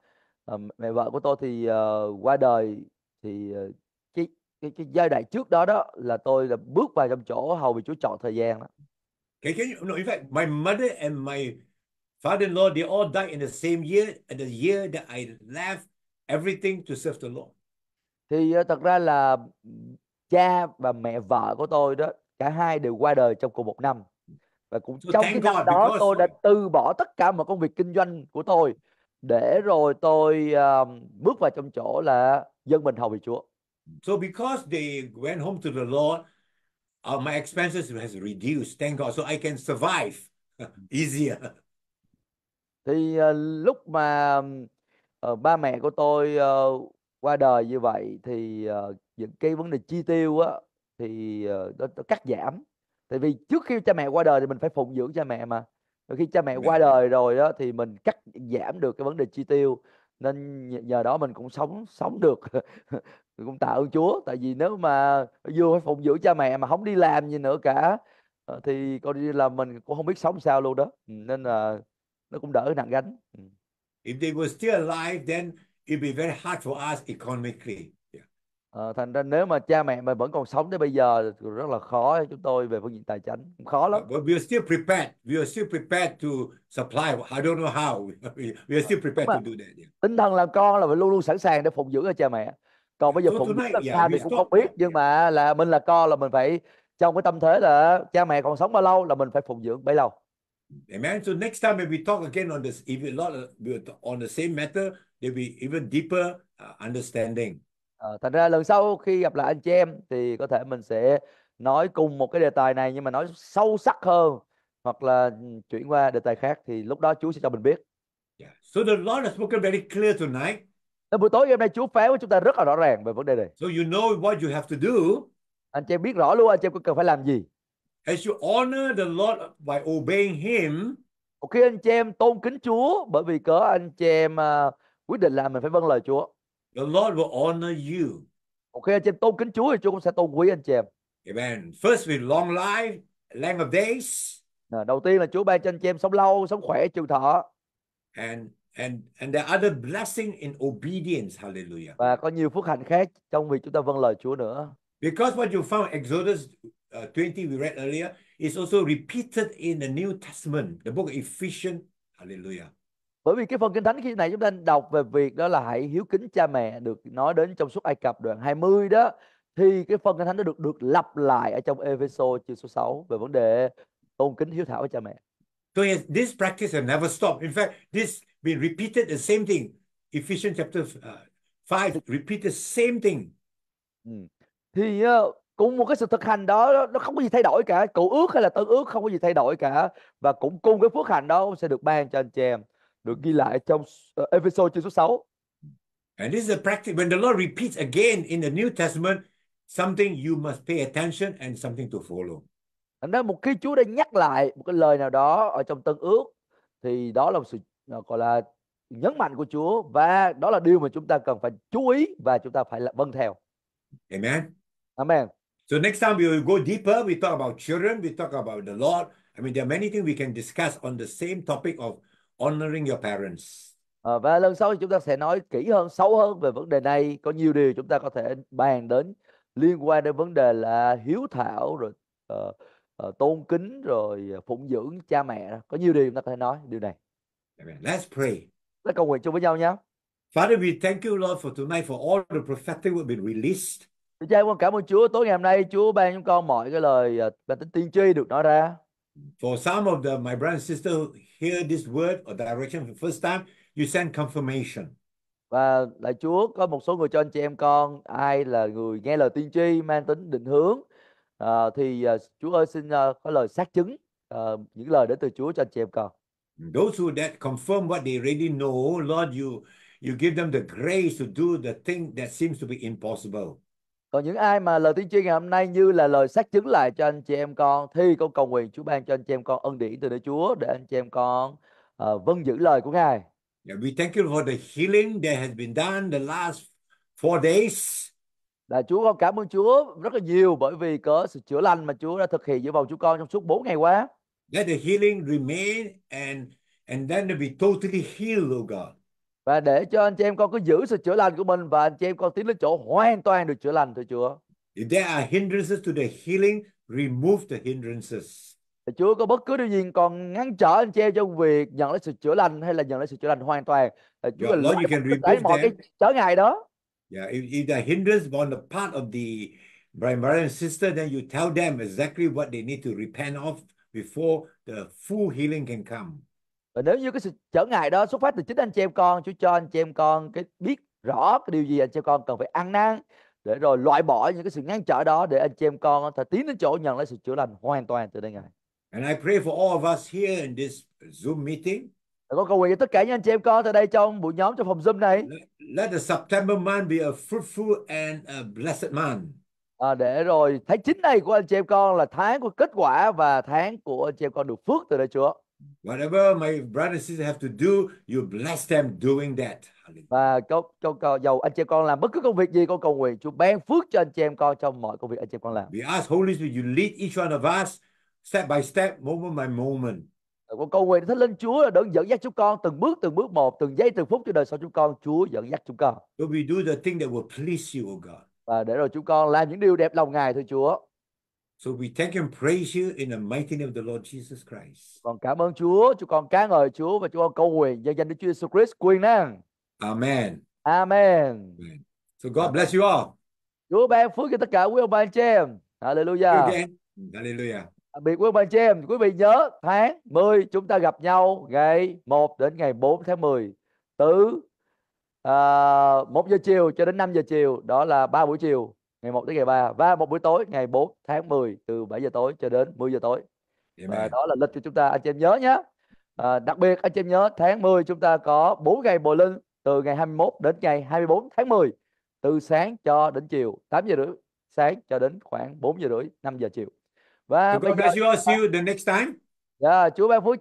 Ờ, mẹ vợ của tôi thì uh, qua đời thì uh, cái, cái cái giai đoạn trước đó đó là tôi là bước vào trong chỗ hầu vì Chúa chọn thời gian đó. Cái cái nói vậy, my mother and my father-in-law they all died in the same year the year that I left everything to serve the Lord. Thì uh, thật ra là ừ, cha và mẹ vợ của tôi đó cả hai đều qua đời trong cùng một năm và cũng so trong cái năm God, đó tôi đã từ bỏ tất cả mọi công việc kinh doanh của tôi để rồi tôi um, bước vào trong chỗ là dân mình hầu vì Chúa. So because they went home to the Lord, uh, my expenses has reduced, thank God, so I can survive (laughs) easier. Thì uh, lúc mà uh, ba mẹ của tôi uh, qua đời như vậy thì uh, những cái vấn đề chi tiêu á thì uh, nó, nó cắt giảm. Tại vì trước khi cha mẹ qua đời thì mình phải phụng dưỡng cha mẹ mà khi cha mẹ qua đời rồi đó thì mình cắt giảm được cái vấn đề chi tiêu nên nhờ đó mình cũng sống sống được (laughs) cũng tạ ơn Chúa tại vì nếu mà vừa phải phụng dưỡng cha mẹ mà không đi làm gì nữa cả ờ, thì con đi làm mình cũng không biết sống sao luôn đó ừ, nên là nó cũng đỡ nặng gánh ừ. if they were still alive then it'd be very hard for us economically à, thành ra nếu mà cha mẹ mà vẫn còn sống tới bây giờ rất là khó chúng tôi về phương diện tài chính khó lắm. But we are still prepared. We are still prepared to supply. I don't know how. (laughs) We are still prepared to do that. Yeah. Tinh thần làm con là phải luôn luôn sẵn sàng để phụng dưỡng cho cha mẹ. Còn bây giờ so phụng dưỡng làm sao thì cũng không biết nhưng mà là mình là con là mình phải trong cái tâm thế là cha mẹ còn sống bao lâu là mình phải phụng dưỡng bấy lâu. Amen. So next time when we talk again on this, if you not uh, on the same matter, there will be even deeper uh, understanding à, thành ra lần sau khi gặp lại anh chị em thì có thể mình sẽ nói cùng một cái đề tài này nhưng mà nói sâu sắc hơn hoặc là ừ, chuyển qua đề tài khác thì lúc đó Chúa sẽ cho mình biết. Yeah. Dạ. So the Lord has spoken very clear tonight. Nên buổi tối hôm nay Chúa phán với chúng ta rất là rõ ràng về vấn đề này. So you know what you have to do. Anh chị em biết rõ luôn anh chị em cần phải làm gì. As you honor the Lord by obeying Him. Khi anh chị em tôn kính Chúa bởi vì cớ anh chị em uh, quyết định là mình phải vâng lời Chúa. The Lord will honor you. Ok anh chị em tôn kính Chúa thì Chúa cũng sẽ tôn quý anh chị em. Amen. First with long life, length of days. À, đầu tiên là Chúa ban cho anh chị em sống lâu, sống khỏe, trường thọ. And and and there are other blessing in obedience. Hallelujah. Và có nhiều phước hạnh khác trong việc chúng ta vâng lời Chúa nữa. Because what you found Exodus uh, 20 we read earlier is also repeated in the New Testament, the book of Ephesians. Hallelujah bởi vì cái phần kinh thánh khi này chúng ta đọc về việc đó là hãy hiếu kính cha mẹ được nói đến trong suốt Ai Cập đoạn 20 đó thì cái phần kinh thánh nó được được lặp lại ở trong Efeso chương số 6 về vấn đề tôn kính hiếu thảo với cha mẹ. So yes, this practice has never stopped. In fact, this we repeated the same thing. Ephesians chapter 5 uh, repeat the same thing. Ừ. Thì uh, cũng một cái sự thực hành đó nó không có gì thay đổi cả, cựu ước hay là tân ước không có gì thay đổi cả và cũng cùng cái phước hạnh đó sẽ được ban cho anh chị em được ghi lại trong uh, ờ, Ephesos chương số 6. And this is a practice when the Lord repeats again in the New Testament something you must pay attention and something to follow. Thành ra một khi Chúa đã nhắc lại một cái lời nào đó ở trong Tân Ước thì đó là một sự ờ, gọi là nhấn mạnh của Chúa và đó là điều mà chúng ta cần phải chú ý và chúng ta phải vâng theo. Amen. Amen. So next time we will go deeper. We talk about children. We talk about the Lord. I mean, there are many things we can discuss on the same topic of honoring your parents. À, và lần sau thì chúng ta sẽ nói kỹ hơn, sâu hơn về vấn đề này. Có nhiều điều chúng ta có thể bàn đến liên quan đến vấn đề là hiếu thảo rồi uh, uh, tôn kính rồi phụng dưỡng cha mẹ. Có nhiều điều chúng ta có thể nói điều này. Let's pray. Let's cầu nguyện chung với nhau nhé. Father, we thank you, Lord, for tonight for all the prophetic will be released. Cha con cảm ơn Chúa tối ngày hôm nay Chúa ban chúng con mọi cái lời bản tính tiên tri được nói ra. for some of the my brother and sister who hear this word or direction for the first time, you send confirmation. Và lại Chúa có một số người cho anh chị em con ai là người nghe lời tiên tri mang tính định hướng uh, thì uh, Chúa ơi xin uh, có lời xác chứng uh, những lời đến từ Chúa cho anh chị em con. Those who that confirm what they already know, Lord, you you give them the grace to do the thing that seems to be impossible. còn những ai mà lời tiên tri ngày hôm nay như là lời xác chứng lại cho anh chị em con thì con cầu nguyện Chúa ban cho anh chị em con ân điển từ nơi Chúa để anh chị em con uh, vâng giữ lời của Ngài. Yeah, we thank you for the healing that has been done the last four days. Là Chúa con cảm ơn Chúa rất là nhiều bởi vì có sự chữa lành mà Chúa đã thực hiện giữa vòng Chúa con trong suốt 4 ngày qua. Let the healing remain and and then to be totally healed, oh God và để cho anh chị em con cứ giữ sự chữa lành của mình và anh chị em con tiến đến chỗ hoàn toàn được chữa lành thưa Chúa. If there are hindrances to the healing, remove the hindrances. Chúa có bất cứ điều gì còn ngăn trở anh chị em trong việc nhận lấy sự chữa lành hay là nhận lấy sự chữa lành hoàn toàn. Chúa yeah, là Lord, you can remove mọi them. cái trở ngại đó. Yeah, if, if there are hindrances on the part of the brother and sister, then you tell them exactly what they need to repent of before the full healing can come và nếu như cái sự trở ngại đó xuất phát từ chính anh chị em con Chúa cho anh chị em con cái biết rõ cái điều gì anh chị em con cần phải ăn năn để rồi loại bỏ những cái sự ngăn trở đó để anh chị em con thể tiến đến chỗ nhận lấy sự chữa lành hoàn toàn từ đây ngài. And I pray for all of us here in this Zoom meeting. Và cầu nguyện cho tất cả những anh chị em con tại đây trong buổi nhóm trong phòng Zoom này. Let the September month be a fruitful and a blessed month. À, để rồi tháng 9 này của anh chị em con là tháng của kết quả và tháng của anh chị em con được phước từ đây Chúa. Whatever my brother sister have to do, you bless them doing that. Và cho cho con dầu anh chị con làm bất cứ công việc gì con cầu nguyện Chúa ban phước cho anh chị em con trong mọi công việc anh chị em con làm. We ask Holy Spirit you lead each one of us step by step, moment by moment. Con cầu nguyện Thánh Linh Chúa là đấng dẫn dắt chúng con từng bước từng bước một, từng giây từng phút cho đời sau chúng con, Chúa dẫn dắt chúng con. So we do the thing that will please you, oh God. Và để rồi chúng con làm những điều đẹp lòng Ngài thưa Chúa. So we thank and praise you in the mighty name of the Lord Jesus Christ. Con cảm ơn Chúa, chúng con ca ngợi Chúa và chúng con cầu nguyện nhân danh Đức Chúa Jesus Christ quyền năng. Amen. Amen. Amen. So God bless you all. Chúa ban phước cho tất cả quý ông bà anh chị em. Hallelujah. Hallelujah. Đặc biệt quý ông bà anh chị em, quý vị nhớ tháng 10 chúng ta gặp nhau ngày 1 đến ngày 4 tháng 10 từ uh, à, 1 giờ chiều cho đến 5 giờ chiều, đó là 3 buổi chiều ngày 1 đến ngày 3 và một buổi tối ngày 4 tháng 10 từ 7 giờ tối cho đến 10 giờ tối. Và đó là lịch cho chúng ta anh chị em nhớ nhé. À, đặc biệt anh chị em nhớ tháng 10 chúng ta có 4 ngày bồi linh từ ngày 21 đến ngày 24 tháng 10 từ sáng cho đến chiều 8 giờ rưỡi sáng cho đến khoảng 4 giờ rưỡi 5 giờ chiều. Và God bless you all. See you the next time. Yeah, dạ, Chúa ban phước